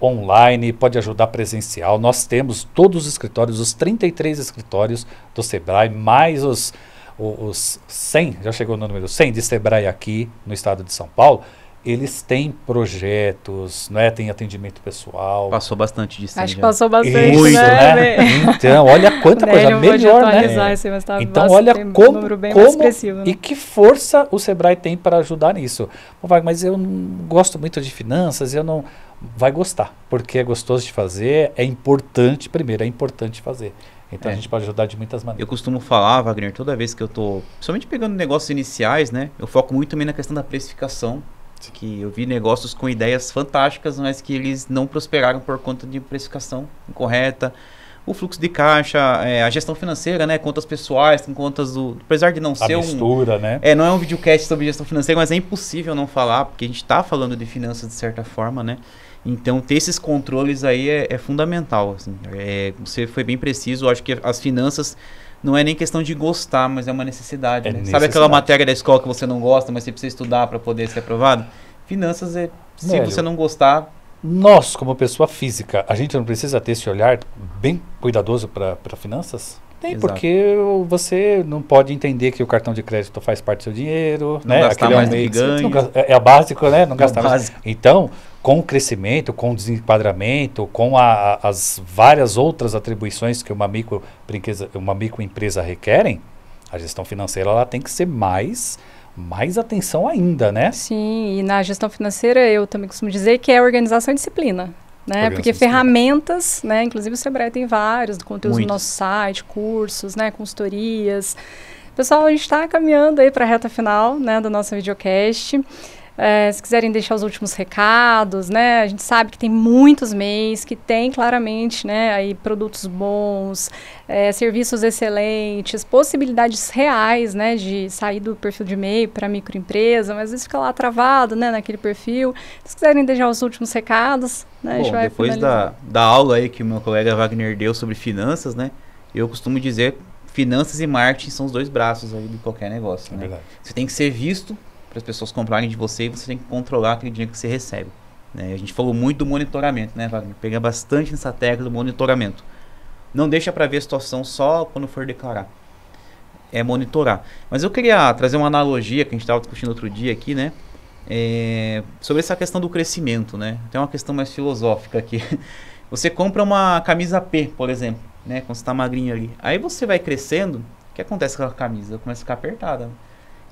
online, pode ajudar presencial. Nós temos todos os escritórios, os 33 escritórios do Sebrae, mais os os 100, já chegou no número 100 de Sebrae aqui no estado de São Paulo, eles têm projetos, né? Tem atendimento pessoal. Passou bastante de 100 Acho que passou bastante, Isso, né? né? então, olha quanta coisa, Délio, melhor, né? Esse, tá então, olha como, como né? e que força o Sebrae tem para ajudar nisso. Mas eu não gosto muito de finanças, eu não... Vai gostar, porque é gostoso de fazer, é importante, primeiro, é importante fazer. Então é. a gente pode ajudar de muitas maneiras. Eu costumo falar, Wagner, toda vez que eu tô, principalmente pegando negócios iniciais, né? Eu foco muito também na questão da precificação, que eu vi negócios com ideias fantásticas, mas que eles não prosperaram por conta de precificação incorreta, o fluxo de caixa, é, a gestão financeira, né? Contas pessoais, tem contas do. Apesar de não a ser mistura, um. né? É, não é um videocast sobre gestão financeira, mas é impossível não falar, porque a gente está falando de finanças de certa forma, né? Então, ter esses controles aí é, é fundamental. Assim. É, você foi bem preciso. Eu acho que as finanças não é nem questão de gostar, mas é uma necessidade. É né? necessidade. Sabe aquela matéria da escola que você não gosta, mas você precisa estudar para poder ser aprovado? Finanças é. Se você não gostar, nós, como pessoa física, a gente não precisa ter esse olhar bem cuidadoso para finanças? Tem, Exato. porque você não pode entender que o cartão de crédito faz parte do seu dinheiro, não né? Gastar Aquele mais é, um é, é básico, né? Não é gastar mais. Então, com o crescimento, com o desenquadramento, com a, as várias outras atribuições que uma, micro, uma microempresa requerem, a gestão financeira ela tem que ser mais mais atenção ainda, né? Sim, e na gestão financeira eu também costumo dizer que é organização e disciplina. Né? Porque ferramentas, né? Inclusive o Sebrae tem vários, conteúdos Muito. no nosso site, cursos, né? consultorias. Pessoal, a gente está caminhando aí para a reta final né, do nosso videocast. É, se quiserem deixar os últimos recados, né? A gente sabe que tem muitos MEIs que tem claramente, né? Aí produtos bons, é, serviços excelentes, possibilidades reais, né? De sair do perfil de MEI para microempresa, mas às vezes fica lá travado, né? Naquele perfil. Se quiserem deixar os últimos recados, né? Bom, depois da, da aula aí que o meu colega Wagner deu sobre finanças, né? Eu costumo dizer finanças e marketing são os dois braços aí de qualquer negócio, né? É Você tem que ser visto para as pessoas comprarem de você e você tem que controlar aquele dinheiro que você recebe. Né? A gente falou muito do monitoramento, né, Wagner? Pegar bastante nessa tecla do monitoramento. Não deixa para ver a situação só quando for declarar. É monitorar. Mas eu queria trazer uma analogia que a gente estava discutindo outro dia aqui, né? É, sobre essa questão do crescimento, né? Tem uma questão mais filosófica aqui. Você compra uma camisa P, por exemplo, né? Quando você está magrinho ali. Aí você vai crescendo, o que acontece com a camisa? Começa a ficar apertada. Né?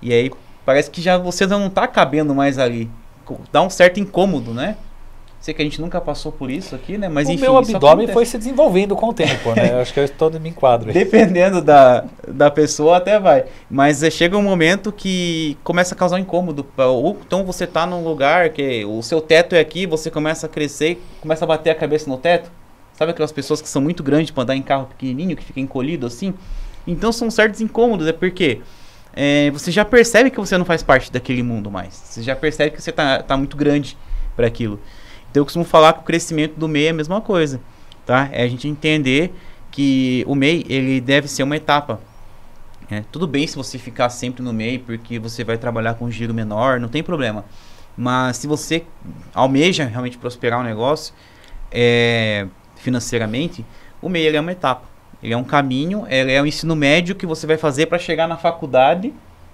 E aí Parece que já você não tá cabendo mais ali. Dá um certo incômodo, né? Sei que a gente nunca passou por isso aqui, né? Mas o enfim, meu abdômen foi se desenvolvendo com o tempo, né? Eu acho que eu estou me enquadro. Aí. Dependendo da, da pessoa, até vai. Mas é, chega um momento que começa a causar um incômodo. Ou então você está num lugar que o seu teto é aqui, você começa a crescer, começa a bater a cabeça no teto. Sabe aquelas pessoas que são muito grandes para andar em carro pequenininho, que fica encolhido assim? Então são certos incômodos, é porque é, você já percebe que você não faz parte daquele mundo mais. Você já percebe que você tá, tá muito grande para aquilo. Então eu costumo falar que o crescimento do MEI é a mesma coisa, tá? É a gente entender que o MEI ele deve ser uma etapa. É, tudo bem se você ficar sempre no MEI porque você vai trabalhar com um giro menor, não tem problema. Mas se você almeja realmente prosperar o um negócio é, financeiramente, o MEI é uma etapa. Ele é um caminho, ele é o um ensino médio que você vai fazer para chegar na faculdade,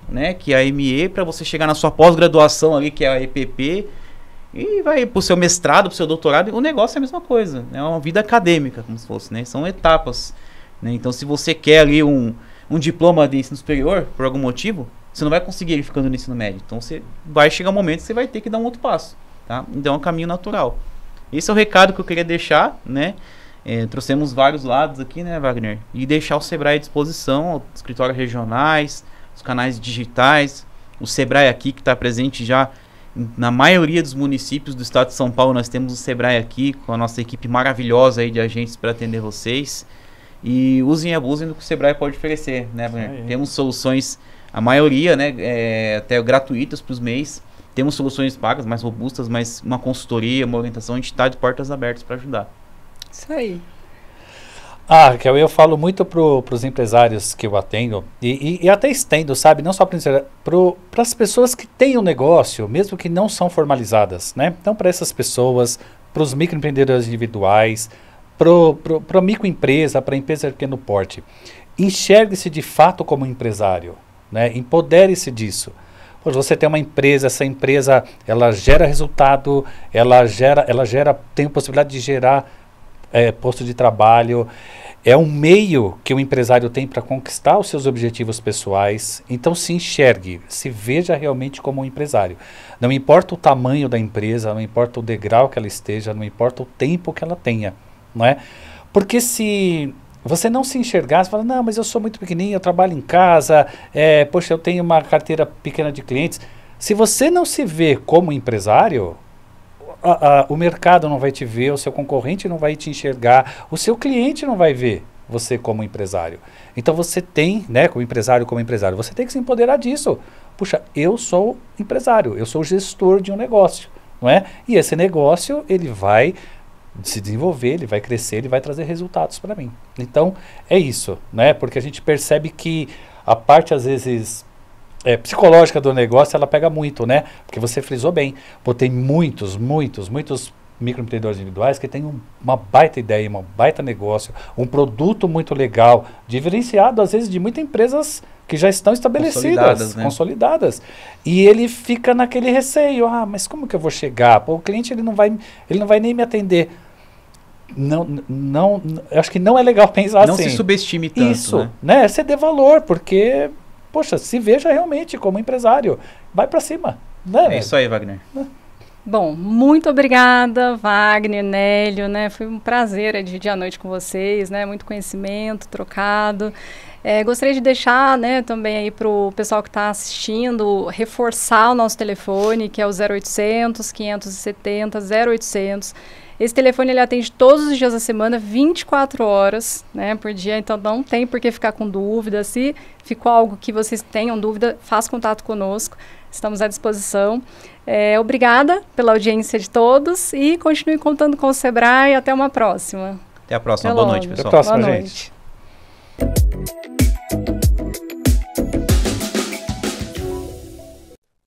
né, que é a ME, para você chegar na sua pós-graduação ali, que é a EPP, e vai para o seu mestrado, para o seu doutorado. O negócio é a mesma coisa, né, é uma vida acadêmica, como se fosse, né? São etapas. Né? Então, se você quer ali um, um diploma de ensino superior, por algum motivo, você não vai conseguir ele ficando no ensino médio. Então, você vai chegar um momento que você vai ter que dar um outro passo, tá? Então, é um caminho natural. Esse é o recado que eu queria deixar, né? É, trouxemos vários lados aqui, né, Wagner? E deixar o Sebrae à disposição, escritórios regionais, os canais digitais, o Sebrae aqui que está presente já na maioria dos municípios do estado de São Paulo. Nós temos o Sebrae aqui com a nossa equipe maravilhosa aí de agentes para atender vocês. E usem e abusem do que o Sebrae pode oferecer, né, Wagner? Temos soluções, a maioria, né, é, até gratuitas para os mês. Temos soluções pagas, mais robustas, mas uma consultoria, uma orientação, a gente está de portas abertas para ajudar. Isso aí. Ah, Raquel, eu falo muito para os empresários que eu atendo, e, e, e até estendo, sabe? Não só para as pessoas que têm um negócio, mesmo que não são formalizadas, né? Então, para essas pessoas, para os microempreendedores individuais, para a microempresa, para a empresa pequeno é porte. Enxergue-se de fato como empresário, né? Empodere-se disso. Pois você tem uma empresa, essa empresa, ela gera resultado, ela gera, ela gera, tem possibilidade de gerar é, posto de trabalho. É um meio que o empresário tem para conquistar os seus objetivos pessoais. Então se enxergue, se veja realmente como um empresário. Não importa o tamanho da empresa, não importa o degrau que ela esteja, não importa o tempo que ela tenha, não é? Porque se você não se enxergar, você fala, não, mas eu sou muito pequenininho, eu trabalho em casa, é, poxa, eu tenho uma carteira pequena de clientes. Se você não se vê como empresário, a, a, o mercado não vai te ver, o seu concorrente não vai te enxergar, o seu cliente não vai ver você como empresário. Então você tem, né, como empresário, como empresário, você tem que se empoderar disso. Puxa, eu sou empresário, eu sou gestor de um negócio, não é? E esse negócio, ele vai se desenvolver, ele vai crescer, ele vai trazer resultados para mim. Então, é isso, né? Porque a gente percebe que a parte às vezes é, psicológica do negócio, ela pega muito, né? Porque você frisou bem. Pô, tem muitos, muitos, muitos microempreendedores individuais que têm um, uma baita ideia, um baita negócio, um produto muito legal, diferenciado às vezes de muitas empresas que já estão estabelecidas, consolidadas, né? consolidadas, E ele fica naquele receio, ah, mas como que eu vou chegar? Pô, o cliente ele não vai, ele não vai nem me atender. Não, não, acho que não é legal pensar não assim. Não se subestime tanto. Isso, né? né? Você é dê valor, porque poxa, se veja realmente como empresário. Vai para cima. Né? É isso aí, Wagner. Né? Bom, muito obrigada, Wagner, Nélio, né? Foi um prazer dividir a noite com vocês, né? Muito conhecimento trocado. É, gostaria de deixar, né, também aí para o pessoal que está assistindo, reforçar o nosso telefone, que é o 0800 570 0800. Esse telefone ele atende todos os dias da semana, 24 horas né, por dia, então não tem por que ficar com dúvida. Se ficou algo que vocês tenham dúvida, faz contato conosco, estamos à disposição. É, obrigada pela audiência de todos e continue contando com o Sebrae. Até uma próxima. Até a próxima. Até Boa noite, pessoal. Até a próxima, Boa gente. Noite.